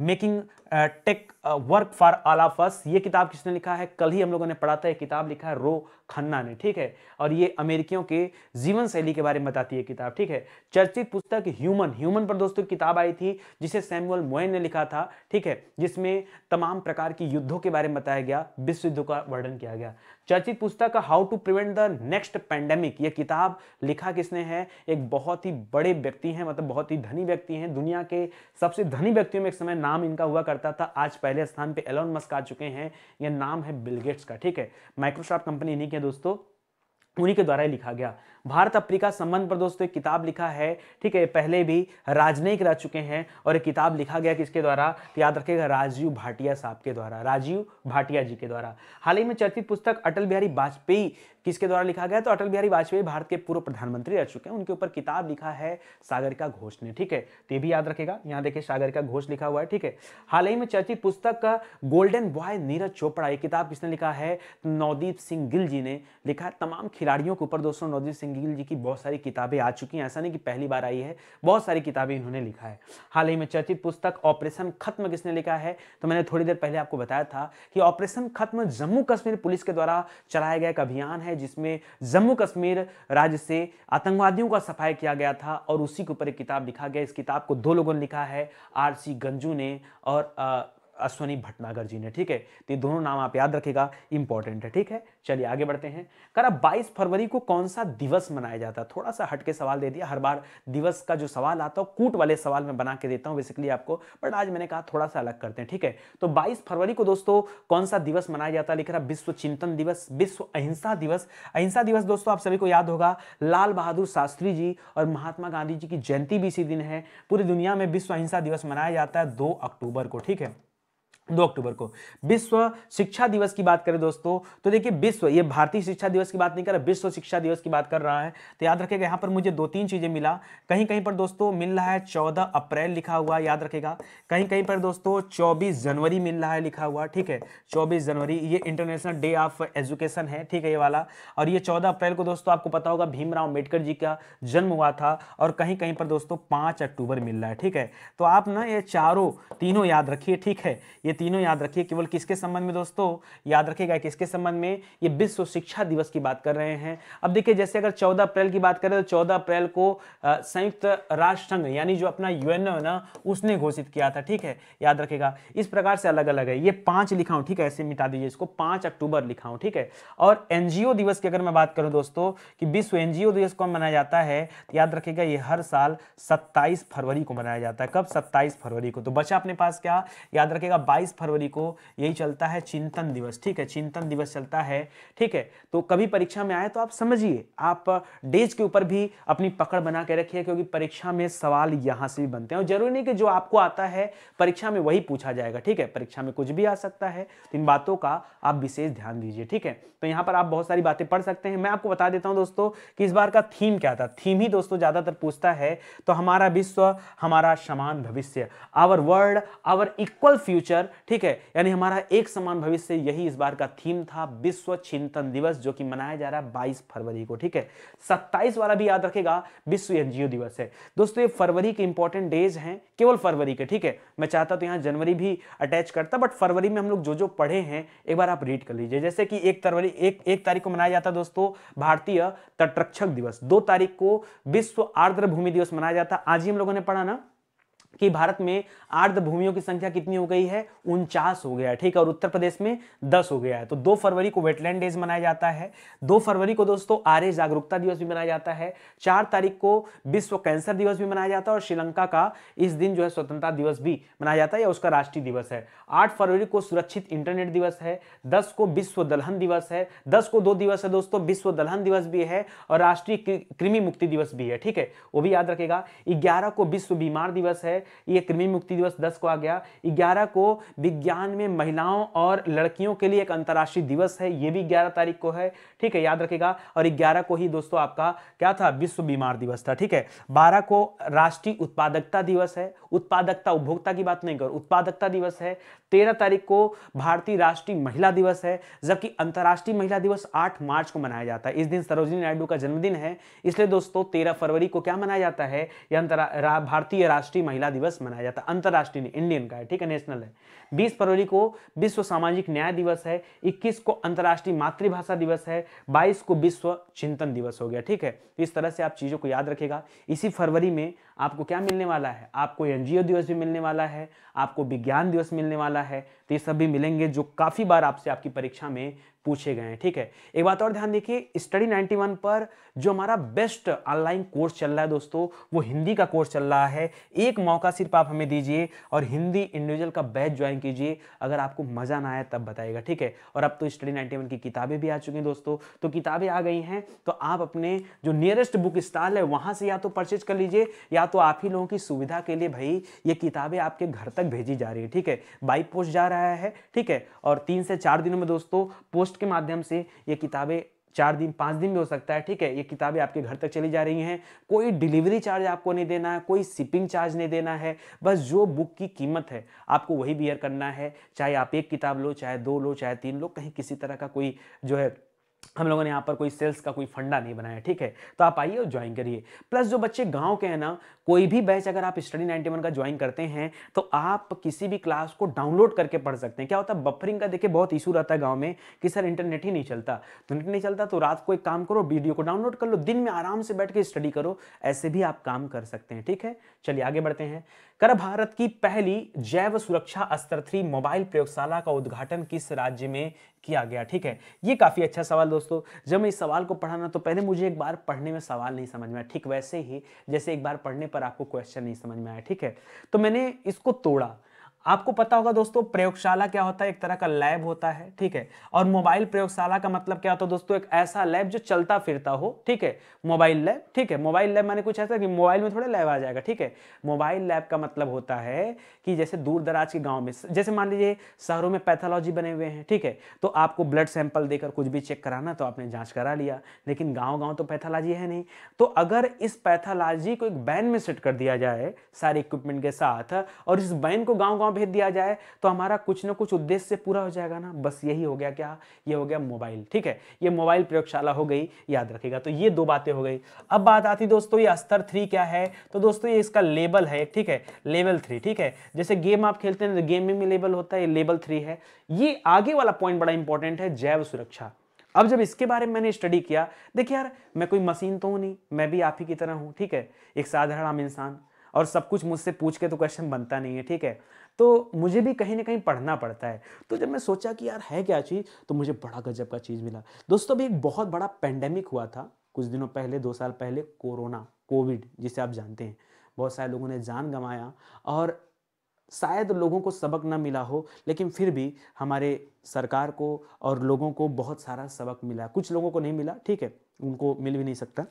Speaker 1: making tech work for आलाफस ऑफ अस ये किताब किसने लिखा है कल ही हम लोगों ने पढ़ा था ये किताब लिखा है रो खन्ना ने ठीक है और ये अमेरिकियों के जीवन शैली के बारे में बताती है किताब ठीक है चर्चित पुस्तक ह्यूमन ह्यूमन पर दोस्तों किताब आई थी जिसे सैमुअल मोयन ने लिखा था ठीक है जिसमें तमाम प्रकार की युद्धों के बारे में बताया गया विश्व युद्धों का वर्णन किया गया चर्चित पुस्तक का how to prevent the next pandemic ये किताब लिखा किसने है एक बहुत ही बड़े व्यक्ति हैं मतलब बहुत ही धनी व्यक्ति हैं दुनिया के सबसे धनी व्यक्तियों में एक समय नाम इनका हुआ करता था आज पहले स्थान पर एलोन मस्क आ चुके हैं यह नाम है बिलगेट्स का ठीक है माइक्रोसॉफ्ट कंपनी इन्हीं के दोस्तों उन्हीं के द्वारा ही लिखा गया भारत अफ्रीका संबंध पर दोस्तों एक किताब लिखा है ठीक है पहले भी राजनयिक रह चुके हैं और एक किताब लिखा गया किसके द्वारा याद रखेगा राजीव भाटिया साहब के द्वारा राजीव भाटिया जी के द्वारा हाल ही में चर्चित पुस्तक अटल बिहारी वाजपेयी किसके द्वारा लिखा गया तो अटल बिहारी वाजपेयी भारत के पूर्व प्रधानमंत्री रह चुके हैं उनके ऊपर किताब लिखा है सागरिका घोष ने ठीक है तो ये भी याद रखेगा यहाँ देखिए सागरिका घोष लिखा हुआ है ठीक है हाल ही में चर्चित पुस्तक का गोल्डन बॉय नीरज चोपड़ा ये किताब किसने लिखा है नवदीप सिंह गिल जी ने लिखा है तमाम खिलाड़ियों के ऊपर दोस्तों नवदीप सिंह गिल जी की बहुत सारी किताबें आ चुकी हैं ऐसा नहीं कि पहली बार आई है बहुत सारी किताबें इन्होंने लिखा है हाल ही में चर्चित पुस्तक ऑपरेशन खत्म किसने लिखा है तो मैंने थोड़ी देर पहले आपको बताया था कि ऑपरेशन खत्म जम्मू कश्मीर पुलिस के द्वारा चलाया गया एक अभियान है जिसमें जम्मू कश्मीर राज्य से आतंकवादियों का सफाया किया गया था और उसी के ऊपर एक किताब लिखा गया इस किताब को दो लोगों ने लिखा है आर सी गंजू ने और अश्वनी भटनागर जी ने ठीक है तो ये दोनों नाम आप याद रखेगा इंपॉर्टेंट है ठीक है चलिए आगे बढ़ते हैं करा 22 फरवरी को कौन सा दिवस मनाया जाता है थोड़ा सा हटके सवाल दे दिया हर बार दिवस का जो सवाल आता है कूट वाले सवाल में बना के देता हूँ बेसिकली आपको बट आज मैंने कहा थोड़ा सा अलग करते हैं ठीक है तो बाईस फरवरी को दोस्तों कौन सा दिवस मनाया जाता है लिख रहा विश्व चिंतन दिवस विश्व अहिंसा दिवस अहिंसा दिवस दोस्तों आप सभी को याद होगा लाल बहादुर शास्त्री जी और महात्मा गांधी जी की जयंती भी इसी दिन है पूरी दुनिया में विश्व अहिंसा दिवस मनाया जाता है दो अक्टूबर को ठीक है दो अक्टूबर को विश्व शिक्षा दिवस की बात करें दोस्तों तो देखिए विश्व ये भारतीय शिक्षा दिवस की बात नहीं कर रहा विश्व शिक्षा दिवस की बात कर रहा है तो याद रखेगा यहाँ पर मुझे दो तीन चीज़ें मिला कहीं कहीं पर दोस्तों मिल रहा है चौदह अप्रैल लिखा हुआ याद रखेगा कहीं कहीं पर दोस्तों चौबीस जनवरी मिल रहा है लिखा हुआ ठीक है चौबीस जनवरी ये इंटरनेशनल डे ऑफ एजुकेशन है ठीक है ये वाला और ये चौदह अप्रैल को दोस्तों आपको पता होगा भीमराव अम्बेडकर जी का जन्म हुआ था और कहीं कहीं पर दोस्तों पाँच अक्टूबर मिल रहा है ठीक है तो आप ना ये चारों तीनों याद रखिए ठीक है ये तीनों याद रखिए केवल किसके संबंध में दोस्तों याद रखिएगा किसके संबंध में ये विश्व शिक्षा दिवस की बात कर रहे हैं अब देखिए जैसे अगर 14 अप्रैल की बात करें तो 14 अप्रैल को संयुक्त राष्ट्र संघ यानी जो अपना यूएनओ है ना उसने घोषित किया था ठीक है याद रखेगा इस प्रकार से अलग अलग है ये पांच लिखा ठीक है ऐसे मिटा दीजिए इसको पांच अक्टूबर लिखा ठीक है और एनजीओ दिवस की अगर मैं बात करूँ दोस्तों कि विश्व एनजीओ दिवस कौन मनाया जाता है तो याद रखेगा ये हर साल सत्ताईस फरवरी को मनाया जाता है कब सत्ताईस फरवरी को तो बचा अपने पास क्या याद रखेगा बाईस 22 फरवरी को यही चलता है चिंतन दिवस ठीक है चिंतन दिवस चलता है ठीक है तो कभी परीक्षा में आए तो आप समझिए आप डेज के ऊपर भी अपनी पकड़ बना के रखिए क्योंकि परीक्षा में सवाल यहाँ से भी बनते हैं और जरूरी नहीं कि जो आपको आता है परीक्षा में वही पूछा जाएगा ठीक है परीक्षा में कुछ भी आ सकता है तो इन बातों का आप विशेष ध्यान दीजिए ठीक है तो यहाँ पर आप बहुत सारी बातें पढ़ सकते हैं मैं आपको बता देता हूँ दोस्तों कि इस बार का थीम क्या था थीम ही दोस्तों ज़्यादातर पूछता है तो हमारा विश्व हमारा समान भविष्य our world our equal future ठीक है यानी हमारा एक समान भविष्य यही इस बार का थीम था विश्व चिंतन दिवस जो कि मनाया जा रहा है बाईस फरवरी को ठीक है सत्ताईस वाला भी याद रखेगा विश्व एनजीओ दिवस है दोस्तों ये फरवरी के इंपॉर्टेंट डेज हैं केवल फरवरी के ठीक है मैं चाहता तो यहाँ जनवरी भी अटैच करता बट फरवरी में हम लोग जो जो पढ़े हैं एक बार आप रीड कर लीजिए जैसे कि एक फरवरी एक एक तारीख को मनाया जाता दोस्तों भारतीय तटरक्षक दिवस दो तारीख को विश्व आर्द्र भूमि दिवस मनाया जाता आज ही हम लोगों ने पढ़ा ना कि भारत में आर्द्र भूमियों की संख्या कितनी हो गई है उनचास हो गया ठीक है और उत्तर प्रदेश में दस हो गया है तो दो फरवरी को वेटलैंड डेज मनाया जाता है दो फरवरी को दोस्तों आर्य जागरूकता दिवस भी मनाया जाता है चार तारीख को विश्व कैंसर दिवस भी मनाया जाता है और श्रीलंका का इस दिन जो है स्वतंत्रता दिवस भी मनाया जाता है या उसका राष्ट्रीय दिवस है आठ फरवरी को सुरक्षित इंटरनेट दिवस है दस को विश्व दलहन दिवस है दस को दो दिवस है दोस्तों विश्व दलहन दिवस भी है और राष्ट्रीय कृमि मुक्ति दिवस भी है ठीक है वो भी याद रखेगा ग्यारह को विश्व बीमार दिवस है ये कृमि मुक्ति दिवस दस को आ गया ग्यारह को विज्ञान में महिलाओं और लड़कियों के लिए एक अंतर्राष्ट्रीय दिवस है ये भी ग्यारह तारीख को है ठीक है याद रखेगा और ग्यारह को ही दोस्तों आपका क्या था विश्व बीमार दिवस था ठीक है बारह को राष्ट्रीय उत्पादकता दिवस है उत्पादकता उपभोक्ता की बात नहीं कर उत्पादकता दिवस है तेरह तारीख को भारतीय राष्ट्रीय महिला दिवस है जबकि अंतर्राष्ट्रीय महिला दिवस आठ मार्च को मनाया जाता है इस दिन सरोजिनी नायडू का जन्मदिन है इसलिए दोस्तों तेरह फरवरी को क्या मनाया जाता है भारतीय राष्ट्रीय महिला दिवस मनाया जाता है अंतर्राष्ट्रीय इंडियन का है ठीक है नेशनल है बीस फरवरी को विश्व सामाजिक न्याय दिवस है इक्कीस को अंतर्राष्ट्रीय मातृभाषा दिवस है बाईस को विश्व चिंतन दिवस हो गया ठीक है तो इस तरह से आप चीज़ों को याद रखेगा इसी फरवरी में आपको क्या मिलने वाला है आपको एन दिवस भी मिलने वाला है आपको विज्ञान दिवस मिलने वाला है तो ये सब भी मिलेंगे जो काफ़ी बार आपसे आपकी परीक्षा में पूछे गए हैं ठीक है एक बात और ध्यान देखिए स्टडी 91 पर जो हमारा बेस्ट ऑनलाइन कोर्स चल रहा है दोस्तों वो हिंदी का कोर्स चल रहा है एक मौका सिर्फ आप हमें दीजिए और हिंदी इंडिविजुअल का बैच ज्वाइन कीजिए अगर आपको मज़ा ना आया तब बताइएगा ठीक है और अब तो स्टडी नाइन्टी की किताबें भी आ चुकी हैं दोस्तों तो किताबें आ गई हैं तो आप अपने जो नियरेस्ट बुक स्टॉल है वहां से या तो परचेज कर लीजिए या तो आप ही लोगों की सुविधा के लिए भाई ये किताबें आपके घर तक भेजी जा रही है ठीक है बाई पोस्ट जा रहा है ठीक है और तीन से चार दिनों में दोस्तों पोस्ट पोस्ट के माध्यम से ये किताबें चार दिन पाँच दिन भी हो सकता है ठीक है ये किताबें आपके घर तक चली जा रही हैं कोई डिलीवरी चार्ज आपको नहीं देना है कोई शिपिंग चार्ज नहीं देना है बस जो बुक की कीमत है आपको वही बियर करना है चाहे आप एक किताब लो चाहे दो लो चाहे तीन लो कहीं किसी तरह का कोई जो है हम लोगों ने यहाँ पर कोई सेल्स का कोई फंडा नहीं बनाया ठीक है तो आप आइए और ज्वाइन करिए प्लस जो बच्चे गांव के हैं ना कोई भी बैच अगर आप स्टडी 91 का ज्वाइन करते हैं तो आप किसी भी क्लास को डाउनलोड करके पढ़ सकते हैं क्या होता है बफरिंग का देखिए बहुत इशू रहता है गाँव में कि सर इंटरनेट ही नहीं चलता तो नेट नहीं चलता तो रात को एक काम करो वीडियो को डाउनलोड कर लो दिन में आराम से बैठ के स्टडी करो ऐसे भी आप काम कर सकते हैं ठीक है चलिए आगे बढ़ते हैं कर भारत की पहली जैव सुरक्षा अस्तर थ्री मोबाइल प्रयोगशाला का उद्घाटन किस राज्य में किया गया ठीक है ये काफ़ी अच्छा सवाल दोस्तों जब मैं इस सवाल को पढ़ाना तो पहले मुझे एक बार पढ़ने में सवाल नहीं समझ में आया ठीक वैसे ही जैसे एक बार पढ़ने पर आपको क्वेश्चन नहीं समझ में आया ठीक है तो मैंने इसको तोड़ा आपको पता होगा दोस्तों प्रयोगशाला क्या होता है एक तरह का लैब होता है ठीक है और मोबाइल प्रयोगशाला का मतलब क्या होता है दोस्तों एक ऐसा लैब जो चलता फिरता हो ठीक है मोबाइल लैब ठीक है मोबाइल लैब मैंने कुछ ऐसा कि मोबाइल में थोड़ा लैब आ जाएगा ठीक है मोबाइल लैब का मतलब होता है कि जैसे दूर दराज के गाँव में जैसे मान लीजिए शहरों में पैथोलॉजी बने हुए हैं ठीक है तो आपको ब्लड सैंपल देकर कुछ भी चेक कराना तो आपने जाँच करा लिया लेकिन गाँव गाँव तो पैथोलॉजी है नहीं तो अगर इस पैथोलॉजी को एक बैन में सेट कर दिया जाए सारे इक्विपमेंट के साथ और इस बैन को गाँव गाँव भेज दिया जाए तो हमारा कुछ ना कुछ उद्देश्य पूरा हो जाएगा ना बस यही हो गया क्या ये हो गया मोबाइल ठीक है ये मोबाइल प्रयोगशाला हो गई याद रखेगा तो ये दो बातें हो गई अब बात आती दोस्तों ये स्तर थ्री क्या है तो दोस्तों ये इसका लेबल है ठीक है लेवल थ्री ठीक है जैसे गेम आप खेलते हैं तो गेम में भी लेबल होता है लेवल थ्री है ये आगे वाला पॉइंट बड़ा इंपॉर्टेंट है जैव सुरक्षा अब जब इसके बारे में मैंने स्टडी किया देखिए यार मैं कोई मशीन तो हूँ नहीं मैं भी आप ही की तरह हूँ ठीक है एक साधारण आम इंसान और सब कुछ मुझसे पूछ के तो क्वेश्चन बनता नहीं है ठीक है तो मुझे भी कहीं ना कहीं पढ़ना पड़ता है तो जब मैं सोचा कि यार है क्या चीज़ तो मुझे बड़ा गजब का चीज़ मिला दोस्तों अभी एक बहुत बड़ा पेंडेमिक हुआ था कुछ दिनों पहले दो साल पहले कोरोना कोविड जिसे आप जानते हैं बहुत सारे लोगों ने जान गंवाया और शायद लोगों को सबक ना मिला हो लेकिन फिर भी हमारे सरकार को और लोगों को बहुत सारा सबक मिला कुछ लोगों को नहीं मिला ठीक है उनको मिल भी नहीं सकता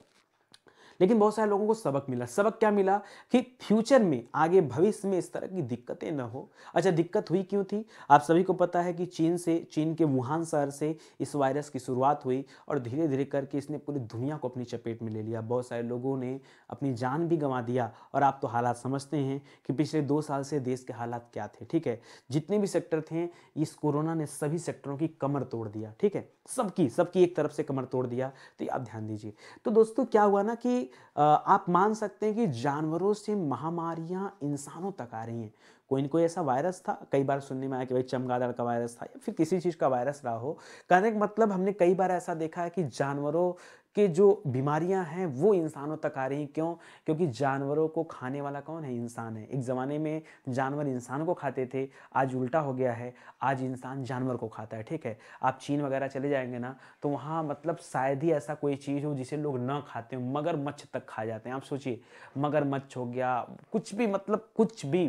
Speaker 1: लेकिन बहुत सारे लोगों को सबक मिला सबक क्या मिला कि फ्यूचर में आगे भविष्य में इस तरह की दिक्कतें ना हो अच्छा दिक्कत हुई क्यों थी आप सभी को पता है कि चीन से चीन के वुहान शहर से इस वायरस की शुरुआत हुई और धीरे धीरे करके इसने पूरी दुनिया को अपनी चपेट में ले लिया बहुत सारे लोगों ने अपनी जान भी गंवा दिया और आप तो हालात समझते हैं कि पिछले दो साल से देश के हालात क्या थे ठीक है जितने भी सेक्टर थे इस कोरोना ने सभी सेक्टरों की कमर तोड़ दिया ठीक है सबकी सबकी एक तरफ से कमर तोड़ दिया तो आप ध्यान दीजिए तो दोस्तों क्या हुआ ना कि आप मान सकते हैं कि जानवरों से महामारियां इंसानों तक आ रही हैं कोई ना कोई ऐसा वायरस था कई बार सुनने में आया कि भाई चमगादड़ का वायरस था या फिर किसी चीज़ का वायरस रहा हो कहने का मतलब हमने कई बार ऐसा देखा है कि जानवरों कि जो बीमारियां हैं वो इंसानों तक आ रही हैं क्यों क्योंकि जानवरों को खाने वाला कौन है इंसान है एक ज़माने में जानवर इंसान को खाते थे आज उल्टा हो गया है आज इंसान जानवर को खाता है ठीक है आप चीन वगैरह चले जाएंगे ना तो वहाँ मतलब शायद ही ऐसा कोई चीज़ हो जिसे लोग ना खाते हो मगरमच्छ तक खा जाते हैं आप सोचिए मगरमच्छ हो गया कुछ भी मतलब कुछ भी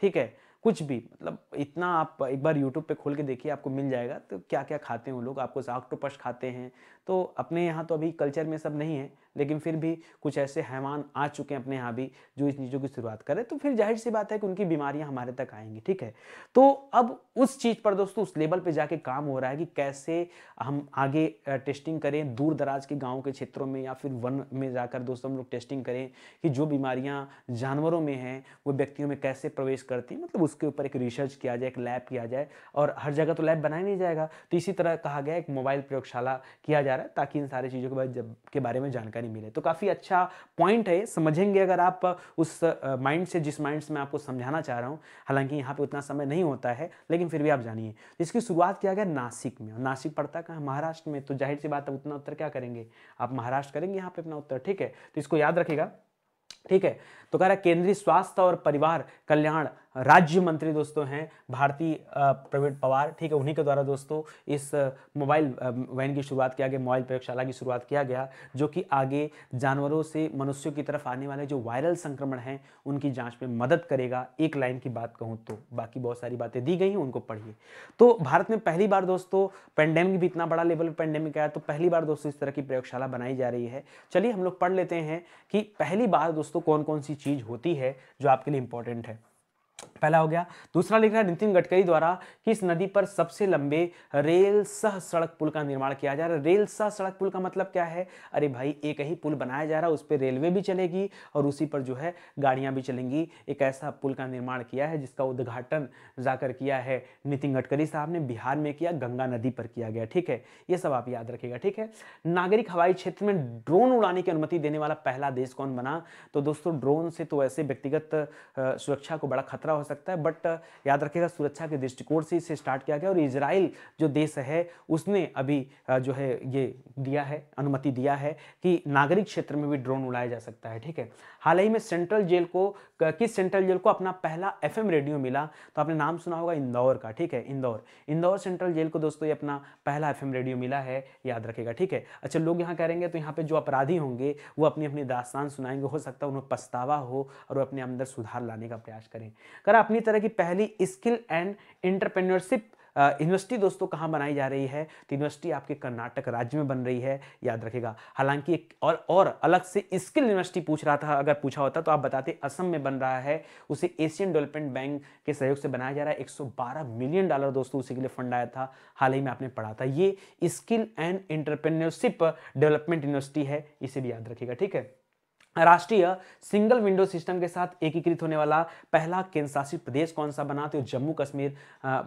Speaker 1: ठीक है कुछ भी मतलब इतना आप एक बार यूट्यूब पे खोल के देखिए आपको मिल जाएगा तो क्या क्या खाते हैं वो लोग आपको ऑक्टोपस तो खाते हैं तो अपने यहाँ तो अभी कल्चर में सब नहीं है लेकिन फिर भी कुछ ऐसे हैवान आ चुके हैं अपने यहाँ भी जो इस चीज़ों की शुरुआत करें तो फिर जाहिर सी बात है कि उनकी बीमारियाँ हमारे तक आएंगी ठीक है तो अब उस चीज़ पर दोस्तों उस लेवल पर जाके काम हो रहा है कि कैसे हम आगे टेस्टिंग करें दूर दराज के गाँव के क्षेत्रों में या फिर वन में जाकर दोस्तों हम लोग टेस्टिंग करें कि जो बीमारियाँ जानवरों में हैं वो व्यक्तियों में कैसे प्रवेश करती हैं मतलब उसके ऊपर एक रिसर्च किया जाए एक लैब किया जाए और हर जगह तो लैब बनाया नहीं जाएगा तो इसी तरह कहा गया एक मोबाइल प्रयोगशाला किया जा रहा है ताकि इन सारी चीज़ों के बारे के बारे में जानकारी जानकारी मिले तो काफ़ी अच्छा पॉइंट है समझेंगे अगर आप उस माइंड से जिस माइंड से मैं आपको समझाना चाह रहा हूँ हालांकि यहाँ पे उतना समय नहीं होता है लेकिन फिर भी आप जानिए इसकी शुरुआत किया गया नासिक में नासिक पड़ता कहाँ महाराष्ट्र में तो जाहिर सी बात है उतना उत्तर क्या करेंगे आप महाराष्ट्र करेंगे यहाँ पे अपना उत्तर ठीक है तो इसको याद रखेगा ठीक है तो कह रहा है केंद्रीय स्वास्थ्य और परिवार कल्याण राज्य मंत्री दोस्तों हैं भारती प्रवीण पवार ठीक है उन्हीं के द्वारा दोस्तों इस मोबाइल वैन की शुरुआत किया गया मोबाइल प्रयोगशाला की शुरुआत किया गया जो कि आगे जानवरों से मनुष्यों की तरफ आने वाले जो वायरल संक्रमण हैं उनकी जाँच में मदद करेगा एक लाइन की बात कहूँ तो बाकी बहुत सारी बातें दी गई हैं उनको पढ़िए तो भारत में पहली बार दोस्तों पेंडेमिक भी इतना बड़ा लेवल पर पेंडेमिक आया तो पहली बार दोस्तों इस तरह की प्रयोगशाला बनाई जा रही है चलिए हम लोग पढ़ लेते हैं कि पहली बार दोस्तों कौन कौन सी चीज़ होती है जो आपके लिए इंपॉर्टेंट है पहला हो गया दूसरा लिख रहा है नितिन गडकरी द्वारा कि इस नदी पर सबसे लंबे रेल सह सड़क पुल का निर्माण किया जा रहा है रेल सह सड़क पुल का मतलब क्या है अरे भाई एक ही पुल बनाया जा रहा है उस पर रेलवे भी चलेगी और उसी पर जो है गाड़ियां भी चलेंगी एक ऐसा पुल का निर्माण किया है जिसका उद्घाटन जाकर किया है नितिन गडकरी साहब ने बिहार में किया गंगा नदी पर किया गया ठीक है ये सब आप याद रखेगा ठीक है नागरिक हवाई क्षेत्र में ड्रोन उड़ाने की अनुमति देने वाला पहला देश कौन बना तो दोस्तों ड्रोन से तो ऐसे व्यक्तिगत सुरक्षा को बड़ा खतरा हो सकता है बट याद रखिएगा सुरक्षा के दृष्टिकोण से इसे स्टार्ट किया गया और इसराइल जो देश है उसने अभी जो है ये दिया है अनुमति दिया है कि नागरिक क्षेत्र में भी ड्रोन उड़ाया जा सकता है ठीक है हाल ही में सेंट्रल जेल को किस सेंट्रल जेल को अपना पहला एफ रेडियो मिला तो आपने नाम सुना होगा इंदौर का ठीक है इंदौर इंदौर सेंट्रल जेल को दोस्तों ये अपना पहला एफ रेडियो मिला है याद रखेगा ठीक है अच्छा लोग यहाँ कह हैं तो यहाँ पे जो अपराधी होंगे वो अपनी अपनी दास्तान सुनाएंगे हो सकता है उन्हें पछतावा हो और वो अपने अंदर सुधार लाने का प्रयास करें कर अपनी तरह की पहली स्किल एंड एंटरप्रेन्योरशिप यूनिवर्सिटी दोस्तों कहाँ बनाई जा रही है तो यूनिवर्सिटी आपके कर्नाटक राज्य में बन रही है याद रखेगा हालांकि एक और और अलग से स्किल यूनिवर्सिटी पूछ रहा था अगर पूछा होता तो आप बताते असम में बन रहा है उसे एशियन डेवलपमेंट बैंक के सहयोग से बनाया जा रहा है एक मिलियन डॉलर दोस्तों उसी के लिए फंड आया था हाल ही में आपने पढ़ा था ये skill and entrepreneurship development university है इसे भी याद रखेगा ठीक है राष्ट्रीय सिंगल विंडो सिस्टम के साथ एकीकृत होने वाला पहला केंद्र शासित प्रदेश कौन सा बना तो जम्मू कश्मीर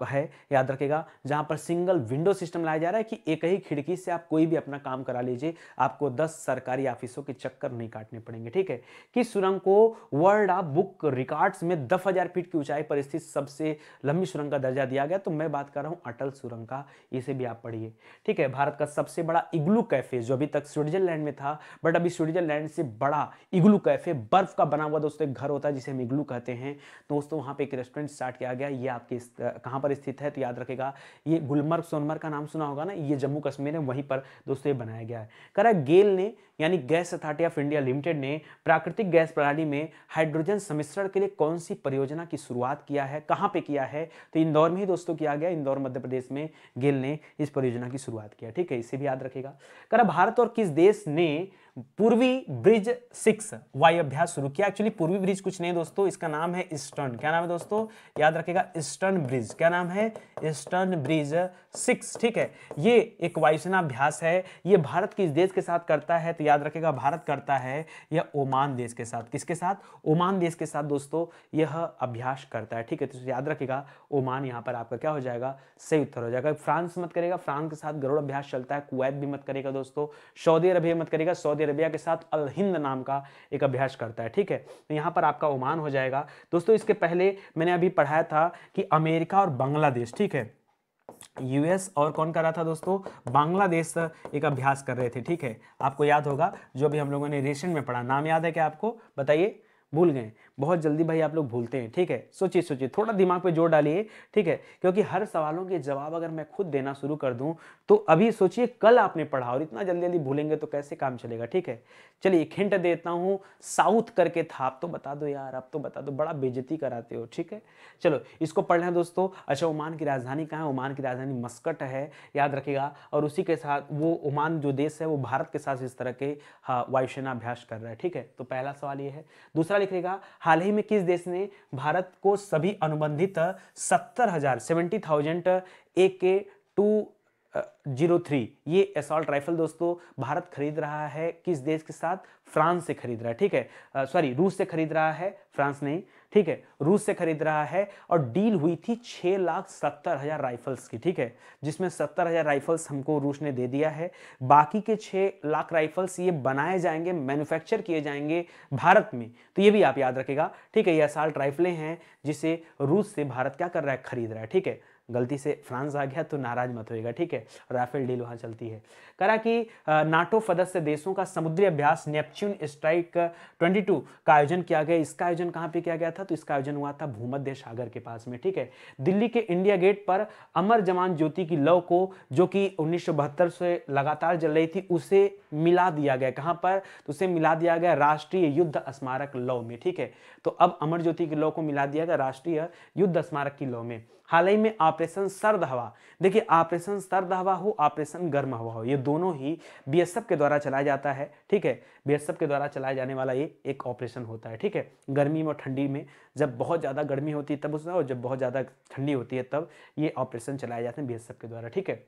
Speaker 1: है याद रखेगा जहां पर सिंगल विंडो सिस्टम लाया जा रहा है कि एक ही खिड़की से आप कोई भी अपना काम करा लीजिए आपको 10 सरकारी ऑफिसों के चक्कर नहीं काटने पड़ेंगे ठीक है कि सुरंग को वर्ल्ड ऑफ बुक रिकॉर्ड्स में दस फीट की ऊंचाई पर स्थित सबसे लंबी सुरंग का दर्जा दिया गया तो मैं बात कर रहा हूँ अटल सुरंग का इसे भी आप पढ़िए ठीक है भारत का सबसे बड़ा इग्लू कैफे जो अभी तक स्विट्जरलैंड में था बट अभी स्विट्जरलैंड से बड़ा इग्लू कैफ़े बर्फ़ का बना हुआ दोस्तों एक घर होता है जिसे हम इग्लू कहते हैं दोस्तों वहां पे एक रेस्टोरेंट स्टार्ट किया गया ये आपके कहां पर स्थित है तो याद रखेगा ये गुलमर्ग सोनमर्ग का नाम सुना होगा ना ये जम्मू कश्मीर है वहीं पर दोस्तों ये बनाया गया है करा गेल ने यानी gas authority of India limited ने प्राकृतिक गैस प्रणाली में हाइड्रोजन सम्मिश्रण के लिए कौन सी परियोजना की शुरुआत किया है कहाँ पे किया है तो इंदौर में ही दोस्तों किया गया इंदौर मध्य प्रदेश में गेल ने इस परियोजना की शुरुआत किया ठीक है इसे भी याद रखेगा करा भारत और किस देश ने पूर्वी ब्रिज सिक्स वायु अभ्यास शुरू किया एक्चुअली पूर्वी ब्रिज कुछ नहीं दोस्तों इसका नाम है ईस्टर्न क्या नाम है दोस्तों याद रखेगा ईस्टर्न ब्रिज क्या नाम है ईस्टर्न ब्रिज सिक्स ठीक है ये एक वायुसेना अभ्यास है ये भारत किस देश के साथ करता है तो याद रखेगा भारत करता है यह ओमान देश के साथ किसके साथ ओमान देश के साथ दोस्तों यह अभ्यास करता है ठीक है तो याद रखेगा ओमान यहाँ पर आपका क्या हो जाएगा सही उत्तर हो जाएगा फ्रांस मत करेगा फ्रांस के साथ गरुड़ अभ्यास चलता है कुवैत भी मत करेगा दोस्तों सऊदी अरब मत करेगा सऊदी अरेबिया के साथ अल हिंद नाम का एक अभ्यास करता है ठीक है तो यहाँ पर आपका ओमान हो जाएगा दोस्तों इसके पहले मैंने अभी पढ़ाया था कि अमेरिका और बांग्लादेश ठीक है यूएस और कौन कर रहा था दोस्तों बांग्लादेश एक अभ्यास कर रहे थे ठीक है आपको याद होगा जो भी हम लोगों ने रेशन में पढ़ा नाम याद है क्या आपको बताइए भूल गए बहुत जल्दी भाई आप लोग भूलते हैं ठीक है सोचिए सोचिए थोड़ा दिमाग पे जोर डालिए ठीक है क्योंकि हर सवालों के जवाब अगर मैं खुद देना शुरू कर दूं तो अभी सोचिए कल आपने पढ़ा और इतना जल्दी जल्दी भूलेंगे तो कैसे काम चलेगा ठीक है चलिए एक हिंट देता हूँ साउथ करके था आप तो बता दो यार आप तो बता दो बड़ा बेजती कराते हो ठीक है चलो इसको पढ़ लें दोस्तों अच्छा ओमान की राजधानी कहाँ है ओमान की राजधानी मस्कट है याद रखेगा और उसी के साथ वो ओमान जो देश है वो भारत के साथ इस तरह के हाँ, वायुसेना अभ्यास कर रहा है ठीक है तो पहला सवाल ये है दूसरा लिखेगा हाल ही में किस देश ने भारत को सभी अनुबंधित सत्तर हजार seventy thousand A K two zero three ये असॉल्ट राइफल दोस्तों भारत खरीद रहा है किस देश के साथ फ्रांस से खरीद रहा है ठीक है सॉरी रूस से खरीद रहा है फ्रांस नहीं ठीक है रूस से खरीद रहा है और डील हुई थी छह लाख सत्तर हज़ार राइफल्स की ठीक है जिसमें सत्तर हज़ार राइफल्स हमको रूस ने दे दिया है बाकी के छह लाख राइफल्स ये बनाए जाएंगे मैन्युफैक्चर किए जाएंगे भारत में तो ये भी आप याद रखेगा ठीक है ये असाल्ट राइफलें हैं जिसे रूस से भारत क्या कर रहा है खरीद रहा है ठीक है गलती से फ्रांस आ गया तो नाराज मत होएगा ठीक है राफेल डील वहां चलती है करा कि नाटो सदस्य देशों का समुद्री अभ्यास नेपच्यून स्ट्राइक 22 का आयोजन किया गया इसका आयोजन कहाँ पे किया गया था तो इसका आयोजन हुआ था भूमध्य सागर के पास में ठीक है दिल्ली के इंडिया गेट पर अमर जवान ज्योति की लव को जो कि उन्नीस से लगातार जल रही थी उसे मिला दिया गया कहाँ पर तो उसे मिला दिया गया राष्ट्रीय युद्ध स्मारक लव में ठीक है तो अब अमर ज्योति की लव को मिला दिया गया राष्ट्रीय युद्ध स्मारक की लव में हाल ही में ऑपरेशन सर्द हवा देखिए ऑपरेशन सर्द हवा हो ऑपरेशन गर्म हवा हो ये दोनों ही बीएसएफ के द्वारा चलाया जाता है ठीक है बीएसएफ के द्वारा चलाया जाने वाला ये एक ऑपरेशन होता है ठीक है गर्मी और ठंडी में जब बहुत ज़्यादा गर्मी होती है तब उसमें और जब बहुत ज़्यादा ठंडी होती है तब ये ऑपरेशन चलाए जाते हैं बी के द्वारा ठीक है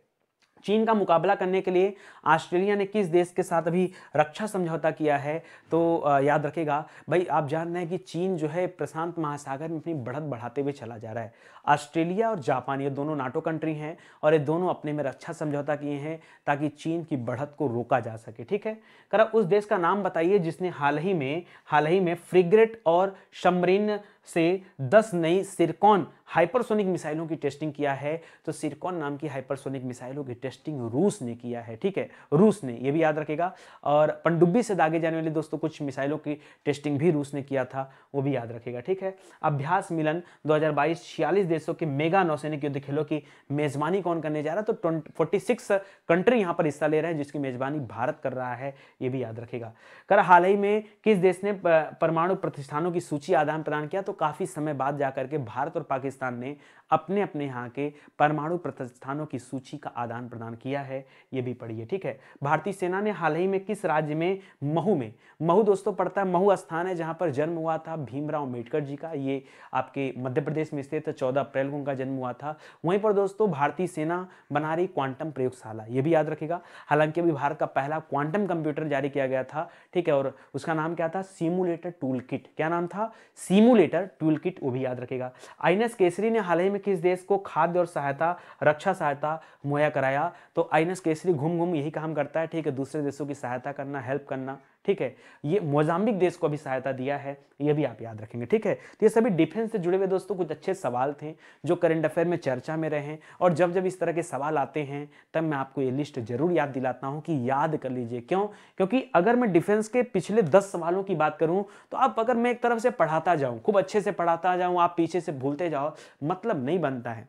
Speaker 1: चीन का मुकाबला करने के लिए ऑस्ट्रेलिया ने किस देश के साथ अभी रक्षा समझौता किया है तो याद रखेगा भाई आप जान रहे हैं कि चीन जो है प्रशांत महासागर में अपनी बढ़त बढ़ाते हुए चला जा रहा है ऑस्ट्रेलिया और जापान ये दोनों नाटो कंट्री हैं और ये दोनों अपने में रक्षा समझौता किए हैं ताकि चीन की बढ़त को रोका जा सके ठीक है करा उस देश का नाम बताइए जिसने हाल ही में हाल ही में फ्रिग्रेट और समरीन से 10 नई सिरकॉन हाइपरसोनिक मिसाइलों की टेस्टिंग किया है तो सिरकॉन नाम की हाइपरसोनिक मिसाइलों की टेस्टिंग रूस ने किया है ठीक है रूस ने ये भी याद रखेगा और पंडुब्बी से दागे जाने वाले दोस्तों कुछ मिसाइलों की टेस्टिंग भी रूस ने किया था वो भी याद रखेगा ठीक है अभ्यास मिलन दो छियालीस देशों के मेगा नौसैनिक युद्ध खेलों की मेजबानी कौन करने जा रहा है तो फोर्टी कंट्री यहाँ पर हिस्सा ले रहे हैं जिसकी मेजबानी भारत कर रहा है ये भी याद रखेगा कर हाल ही में किस देश ने परमाणु प्रतिष्ठानों की सूची आदान प्रदान किया तो तो काफ़ी समय बाद जाकर के भारत और पाकिस्तान ने अपने अपने यहाँ के परमाणु प्रतिष्ठानों की सूची का आदान प्रदान किया है ये भी पढ़िए ठीक है भारतीय सेना ने हाल ही में किस राज्य में महू में महू दोस्तों पड़ता है महू स्थान है जहाँ पर जन्म हुआ था भीमराव अम्बेडकर जी का ये आपके मध्य प्रदेश में स्थित चौदह अप्रैल को उनका जन्म हुआ था वहीं पर दोस्तों भारतीय सेना बना रही क्वांटम प्रयोगशाला ये भी याद रखेगा हालांकि अभी भारत का पहला क्वांटम कंप्यूटर जारी किया गया था ठीक है और उसका नाम क्या था सिमुलेटर टूल क्या नाम था सिमुलेटर टूल वो भी याद रखेगा आइनस केसरी ने हाल ही में किस देश को खाद्य और सहायता रक्षा सहायता मुहैया कराया तो आई केसरी घूम घूम यही काम करता है ठीक है दूसरे देशों की सहायता करना हेल्प करना ठीक है ये मोजाम्बिक देश को भी सहायता दिया है ये भी आप याद रखेंगे ठीक है तो ये सभी डिफेंस से जुड़े हुए दोस्तों कुछ अच्छे सवाल थे जो करंट अफेयर में चर्चा में रहे और जब जब इस तरह के सवाल आते हैं तब मैं आपको ये लिस्ट जरूर याद दिलाता हूँ कि याद कर लीजिए क्यों क्योंकि अगर मैं डिफेंस के पिछले दस सवालों की बात करूँ तो आप अगर मैं एक तरफ से पढ़ाता जाऊँ खूब अच्छे से पढ़ाता जाऊँ आप पीछे से भूलते जाओ मतलब नहीं बनता है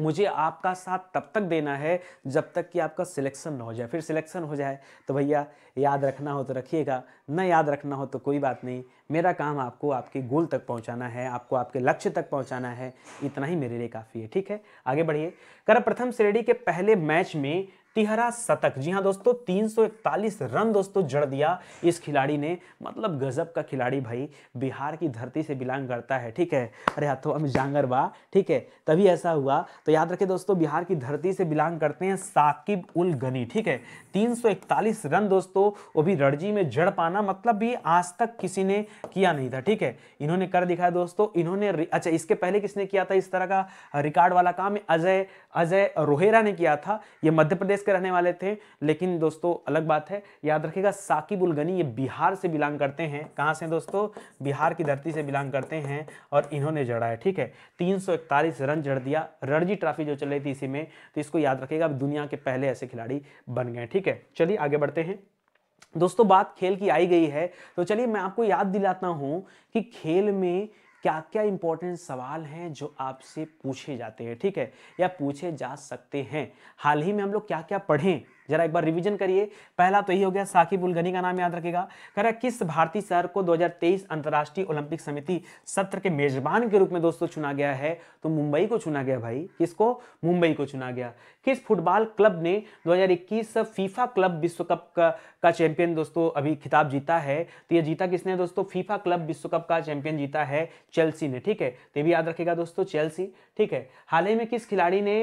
Speaker 1: मुझे आपका साथ तब तक देना है जब तक कि आपका सिलेक्शन ना हो जाए फिर सिलेक्शन हो जाए तो भैया याद रखना हो तो रखिएगा न याद रखना हो तो कोई बात नहीं मेरा काम आपको आपके गोल तक पहुंचाना है आपको आपके लक्ष्य तक पहुंचाना है इतना ही मेरे लिए काफ़ी है ठीक है आगे बढ़िए कर प्रथम श्रेणी के पहले मैच में तिहरा शतक जी हाँ दोस्तों 341 रन दोस्तों जड़ दिया इस खिलाड़ी ने मतलब गजब का खिलाड़ी भाई बिहार की धरती से बिलोंग करता है ठीक है अरे हाथों तो हम जांगर बा ठीक है तभी ऐसा हुआ तो याद रखे दोस्तों बिहार की धरती से बिलोंग करते हैं साकिब उल गनी ठीक है 341 रन दोस्तों वो भी रणजी में जड़ पाना मतलब भी आज तक किसी ने किया नहीं था ठीक है इन्होंने कर दिखाया दोस्तों इन्होंने अच्छा इसके पहले किसने किया था इस तरह का रिकॉर्ड वाला काम अजय अजय रोहेरा ने किया था ये मध्य प्रदेश के रहने वाले थे लेकिन दोस्तों अलग बात है याद रखिएगा साकिब उल गनी ये बिहार से बिलोंग करते हैं कहाँ से दोस्तों बिहार की धरती से बिलोंग करते हैं और इन्होंने जड़ा है ठीक है तीन रन जड़ दिया रणजी ट्रॉफी जो चल रही थी इसी में तो इसको याद रखेगा अब दुनिया के पहले ऐसे खिलाड़ी बन गए ठीक है चलिए आगे बढ़ते हैं दोस्तों बात खेल की आई गई है तो चलिए मैं आपको याद दिलाता हूँ कि खेल में क्या क्या इंपॉर्टेंट सवाल हैं जो आपसे पूछे जाते हैं ठीक है या पूछे जा सकते हैं हाल ही में हम लोग क्या क्या पढ़ें जरा एक बार रिवीजन करिए पहला तो यही हो गया साकिब उलगनी का नाम याद रखेगा कह रहा किस भारतीय शहर को 2023 अंतरराष्ट्रीय ओलंपिक समिति सत्र के मेजबान के रूप में दोस्तों चुना गया है तो मुंबई को चुना गया भाई किसको मुंबई को चुना गया किस फुटबॉल क्लब ने 2021 फीफा क्लब विश्व कप का, का चैंपियन दोस्तों अभी खिताब जीता है तो ये जीता किसने दोस्तों फीफा क्लब विश्व कप का चैंपियन जीता है चेल्सी ने ठीक है तो ये भी याद रखेगा दोस्तों चेल्सी ठीक है हाल ही में किस खिलाड़ी ने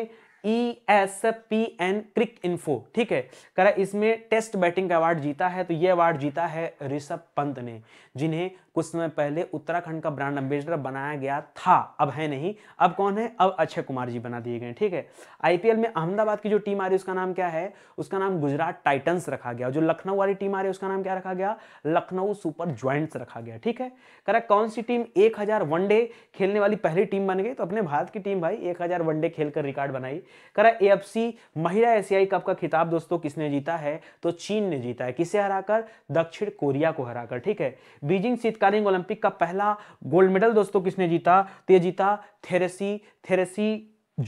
Speaker 1: E S P N cricinfo ठीक है करा इसमें टेस्ट बैटिंग का अवार्ड जीता है तो ये अवार्ड जीता है ऋषभ पंत ने जिन्हें कुछ समय पहले उत्तराखंड का ब्रांड एम्बेसडर बनाया गया था अब है नहीं अब कौन है अब अक्षय कुमार जी बना दिए गए ठीक है आईपीएल में अहमदाबाद की जो टीम आ रही है उसका नाम क्या है उसका नाम गुजरात टाइटन्स रखा गया जो लखनऊ वाली टीम आ रही है उसका नाम क्या रखा गया लखनऊ सुपर ज्वाइंट्स रखा गया ठीक है करेक्ट कौन सी टीम एक वनडे खेलने वाली पहली टीम बन गई तो अपने भारत की टीम भाई एक वनडे खेलकर रिकॉर्ड बनाई करा ए महिला एशियाई कप का खिताब दोस्तों किसने जीता है तो चीन ने जीता है किसे हराकर दक्षिण कोरिया को हराकर ठीक है बीजिंग सीट शीतकालीन ओलंपिक का पहला गोल्ड मेडल दोस्तों किसने जीता तो जीता थेरेसी थेरेसी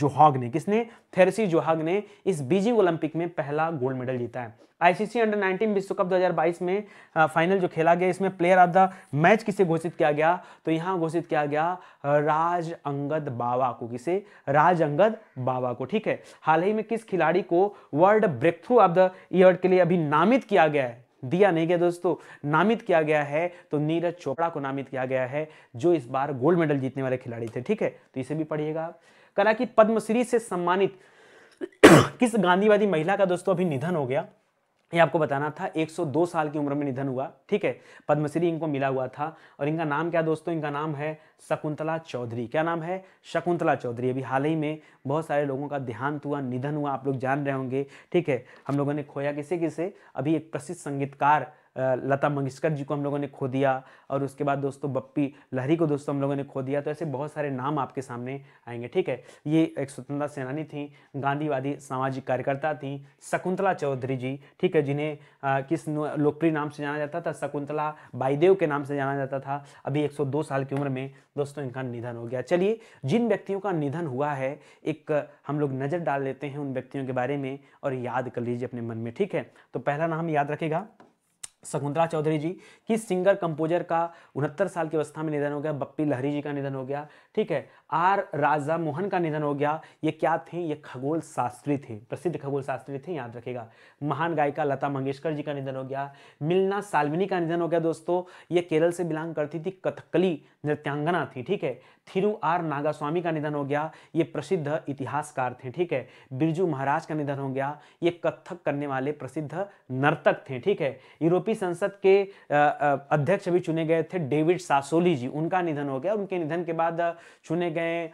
Speaker 1: जोहाग ने किसने थेरेसी जोहाग ने इस बीजिंग ओलंपिक में पहला गोल्ड मेडल जीता है आईसीसी अंडर 19 विश्व कप 2022 में आ, फाइनल जो खेला गया इसमें प्लेयर ऑफ द मैच किसे घोषित किया गया तो यहां घोषित किया गया राज अंगद बाबा को किसे राज अंगद बाबा को ठीक है हाल ही में किस खिलाड़ी को world breakthrough of the year के लिए अभी नामित किया गया है दिया नहीं गया दोस्तों नामित किया गया है तो नीरज चोपड़ा को नामित किया गया है जो इस बार गोल्ड मेडल जीतने वाले खिलाड़ी थे ठीक है तो इसे भी पढ़िएगा आप कला की पद्मश्री से सम्मानित किस गांधीवादी महिला का दोस्तों अभी निधन हो गया ये आपको बताना था 102 साल की उम्र में निधन हुआ ठीक है पद्मश्री इनको मिला हुआ था और इनका नाम क्या दोस्तों इनका नाम है शकुंतला चौधरी क्या नाम है शकुंतला चौधरी अभी हाल ही में बहुत सारे लोगों का देहांत हुआ निधन हुआ आप लोग जान रहे होंगे ठीक है हम लोगों ने खोया किसे किसे अभी एक प्रसिद्ध संगीतकार लता मंगेशकर जी को हम लोगों ने खो दिया और उसके बाद दोस्तों बप्पी लहरी को दोस्तों हम लोगों ने खो दिया तो ऐसे बहुत सारे नाम आपके सामने आएंगे ठीक है ये एक स्वतंत्रता सेनानी थी गांधीवादी सामाजिक कार्यकर्ता थी शकुंतला चौधरी जी ठीक है जिन्हें किस लोकप्रिय नाम से जाना जाता था शकुंतला बाईदेव के नाम से जाना जाता था अभी एक साल की उम्र में दोस्तों इनका निधन हो गया चलिए जिन व्यक्तियों का निधन हुआ है एक हम लोग नज़र डाल लेते हैं उन व्यक्तियों के बारे में और याद कर लीजिए अपने मन में ठीक है तो पहला नाम याद रखेगा शकुंतला चौधरी जी किस सिंगर कंपोजर का उनहत्तर साल की अवस्था में निधन हो गया बप्पी लहरी जी का निधन हो गया ठीक है आर राजा मोहन का निधन हो गया ये क्या थे ये खगोल शास्त्री थे प्रसिद्ध खगोल शास्त्री थे याद रखेगा महान गायिका लता मंगेशकर जी का निधन हो गया मिलना सालविनी का निधन हो गया दोस्तों ये केरल से बिलोंग करती थी कथकली नृत्यांगना थी ठीक है थिरु आर नागास्वामी का निधन हो गया ये प्रसिद्ध इतिहासकार थे ठीक है बिरजू महाराज का निधन हो गया ये कथक करने वाले प्रसिद्ध नर्तक थे ठीक है यूरोपीय संसद के अध्यक्ष भी चुने गए थे डेविड सासोली जी उनका निधन हो गया उनके निधन के बाद चुने गए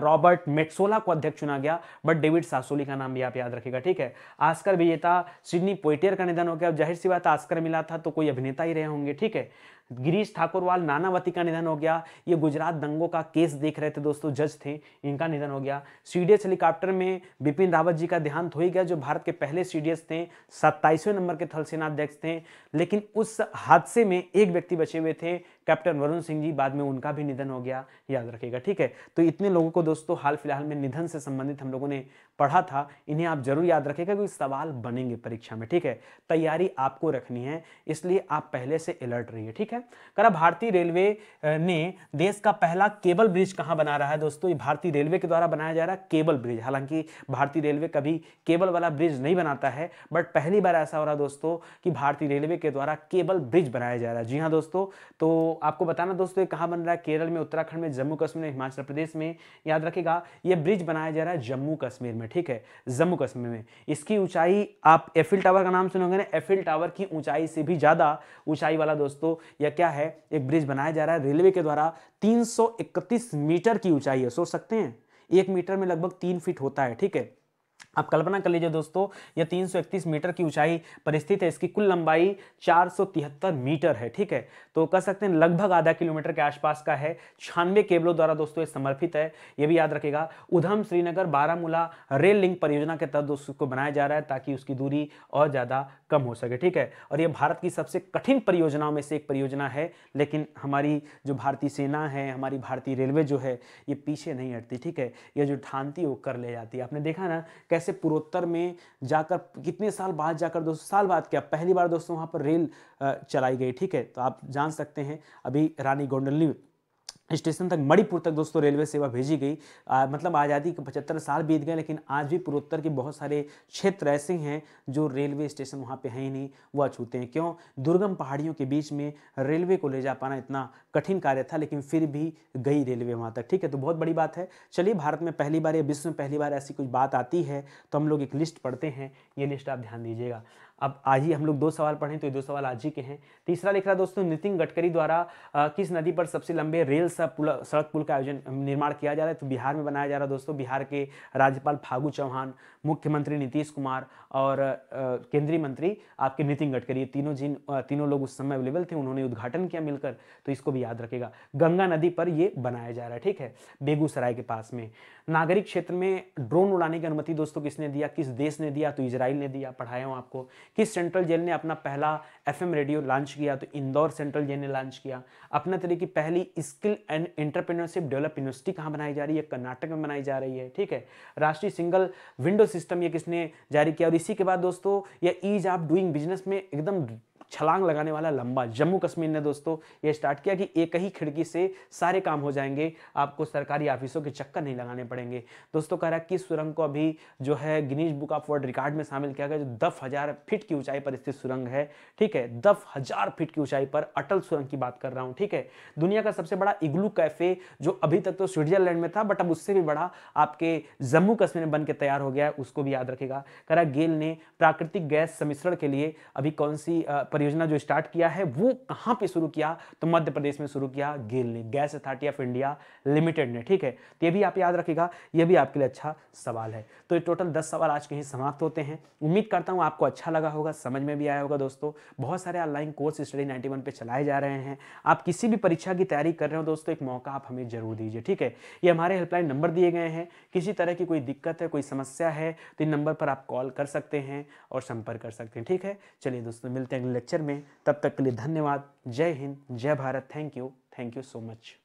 Speaker 1: रॉबर्ट मेटसोला को अध्यक्ष चुना गया बट डेविड सासोली का नाम भी आप याद रखेगा ठीक है आस्कर भी ये था सिडनी पोइटियर का निधन हो गया जाहिर सी बात आस्कर मिला था तो कोई अभिनेता ही रहे होंगे ठीक है गिरीश ठाकुरवाल नानावती का निधन हो गया ये गुजरात दंगों का केस देख रहे थे दोस्तों जज थे इनका निधन हो गया सीडीएस हेलीकॉप्टर में बिपिन रावत जी का देहांत हो ही गया जो भारत के पहले सीडीएस थे सत्ताईसवें नंबर के थल सेना अध्यक्ष थे लेकिन उस हादसे में एक व्यक्ति बचे हुए थे कैप्टन वरुण सिंह जी बाद में उनका भी निधन हो गया याद रखेगा ठीक है तो इतने लोगों को दोस्तों हाल फिलहाल में निधन से संबंधित हम लोगों ने पढ़ा था इन्हें आप जरूर याद रखेगा क्योंकि सवाल बनेंगे परीक्षा में ठीक है तैयारी आपको रखनी है इसलिए आप पहले से अलर्ट रहिए ठीक है करा भारतीय रेलवे ने देश का पहला केबल ब्रिज कहाँ बना रहा है दोस्तों ये भारतीय रेलवे के द्वारा बनाया जा रहा है केबल ब्रिज हालांकि भारतीय रेलवे कभी केबल वाला ब्रिज नहीं बनाता है बट पहली बार ऐसा हो रहा दोस्तों कि भारतीय रेलवे के द्वारा केबल ब्रिज बनाया जा रहा है जी हाँ दोस्तों तो आपको बताना दोस्तों ये कहाँ बन रहा है केरल में उत्तराखंड में जम्मू कश्मीर में हिमाचल प्रदेश में याद रखेगा ये ब्रिज बनाया जा रहा है जम्मू कश्मीर में ठीक है जम्मू कश्मीर में इसकी ऊंचाई आप एफिल टावर का नाम सुनोगे ना एफिल टावर की ऊंचाई से भी ज़्यादा ऊंचाई वाला दोस्तों यह क्या है एक ब्रिज बनाया जा रहा है रेलवे के द्वारा तीन मीटर की ऊंचाई है सोच सकते हैं एक मीटर में लगभग तीन फीट होता है ठीक है आप कल्पना कर लीजिए दोस्तों यह 331 मीटर की ऊंचाई पर स्थित है इसकी कुल लंबाई 473 मीटर है ठीक है तो कह सकते हैं लगभग आधा किलोमीटर के आसपास का है छानवे केबलों द्वारा दोस्तों ये समर्पित है ये भी याद रखेगा उधम श्रीनगर बारामूला रेल लिंक परियोजना के तहत दोस्तों को बनाया जा रहा है ताकि उसकी दूरी और ज़्यादा कम हो सके ठीक है और यह भारत की सबसे कठिन परियोजनाओं में से एक परियोजना है लेकिन हमारी जो भारतीय सेना है हमारी भारतीय रेलवे जो है ये पीछे नहीं हटती ठीक है ये जो ठानती वो कर ले जाती है आपने देखा ना कैसे कैसे पूर्वोत्तर में जाकर कितने साल बाद जाकर दोस्तों साल बाद क्या पहली बार दोस्तों वहाँ पर रेल चलाई गई ठीक है तो आप जान सकते हैं अभी रानी गोंडलनी स्टेशन तक मणिपुर तक दोस्तों रेलवे सेवा भेजी गई आ, मतलब आज़ादी के पचहत्तर साल बीत गए लेकिन आज भी पूर्वोत्तर के बहुत सारे क्षेत्र ऐसे हैं जो रेलवे स्टेशन वहाँ पे हैं ही नहीं वह अछूते हैं क्यों दुर्गम पहाड़ियों के बीच में रेलवे को ले जा पाना इतना कठिन कार्य था लेकिन फिर भी गई रेलवे वहाँ तक ठीक है तो बहुत बड़ी बात है चलिए भारत में पहली बार या विश्व में पहली बार ऐसी कुछ बात आती है तो हम लोग एक लिस्ट पढ़ते हैं ये लिस्ट आप ध्यान दीजिएगा अब आज ही हम लोग दो सवाल पढ़ें तो ये दो सवाल आज ही के हैं तीसरा लिख रहा दोस्तों नितिन गडकरी द्वारा आ, किस नदी पर सबसे लंबे रेल सा पुल सड़क पुल का आयोजन निर्माण किया जा रहा है तो बिहार में बनाया जा रहा है दोस्तों बिहार के राज्यपाल फागू चौहान मुख्यमंत्री नीतीश कुमार और केंद्रीय मंत्री आपके नितिन गडकरी ये तीनों जिन तीनों लोग उस समय अवेलेबल थे उन्होंने उद्घाटन किया मिलकर तो इसको भी याद रखेगा गंगा नदी पर ये बनाया जा रहा है ठीक है बेगूसराय के पास में नागरिक क्षेत्र में ड्रोन उड़ाने की अनुमति दोस्तों किसने दिया किस देश ने दिया तो इसराइल ने दिया पढ़ाया हूँ आपको किस सेंट्रल जेल ने अपना पहला एफ रेडियो लॉन्च किया तो इंदौर सेंट्रल जेल ने लॉन्च किया अपना तरह की पहली skill and entrepreneurship develop university कहाँ बनाई जा रही है कर्नाटक में बनाई जा रही है ठीक है राष्ट्रीय सिंगल विंडो सिस्टम ये किसने जारी किया और इसी के बाद दोस्तों यह ईज ऑफ डूइंग बिजनेस में एकदम छलांग लगाने वाला लंबा जम्मू कश्मीर ने दोस्तों ये स्टार्ट किया कि एक ही खिड़की से सारे काम हो जाएंगे आपको सरकारी ऑफिसों के चक्कर नहीं लगाने पड़ेंगे दोस्तों कह रहा है कि सुरंग को अभी जो है Guinness book of world record में शामिल किया गया जो दस हज़ार फीट की ऊंचाई पर स्थित सुरंग है ठीक है दस हज़ार फीट की ऊंचाई पर अटल सुरंग की बात कर रहा हूँ ठीक है दुनिया का सबसे बड़ा इग्लू कैफे जो अभी तक तो स्विट्जरलैंड में था बट अब उससे भी बड़ा आपके जम्मू कश्मीर में बन तैयार हो गया है उसको भी याद रखेगा कह रहा गेल ने प्राकृतिक गैस सम्मिश्रण के लिए अभी कौन सी परियोजना जो स्टार्ट किया है वो कहां पे शुरू किया तो मध्य प्रदेश में शुरू किया गेल ने gas authority of India limited ने ठीक है तो ये भी आप याद रखिएगा ये भी आपके लिए अच्छा सवाल है तो ये टोटल दस सवाल आज के ही समाप्त होते हैं उम्मीद करता हूँ आपको अच्छा लगा होगा समझ में भी आया होगा दोस्तों बहुत सारे online course study ninety one चलाए जा रहे हैं आप किसी भी परीक्षा की तैयारी कर रहे हो दोस्तों एक मौका आप हमें जरूर दीजिए ठीक है ये हमारे हेल्पलाइन नंबर दिए गए हैं किसी तरह की कोई दिक्कत है कोई समस्या है तो इन नंबर पर आप कॉल कर सकते हैं और संपर्क कर सकते हैं ठीक है चलिए दोस्तों मिलते हैं अगले लेक्चर लेक्चर में तब तक के लिए धन्यवाद जय हिंद जय Bharat thank you thank you so much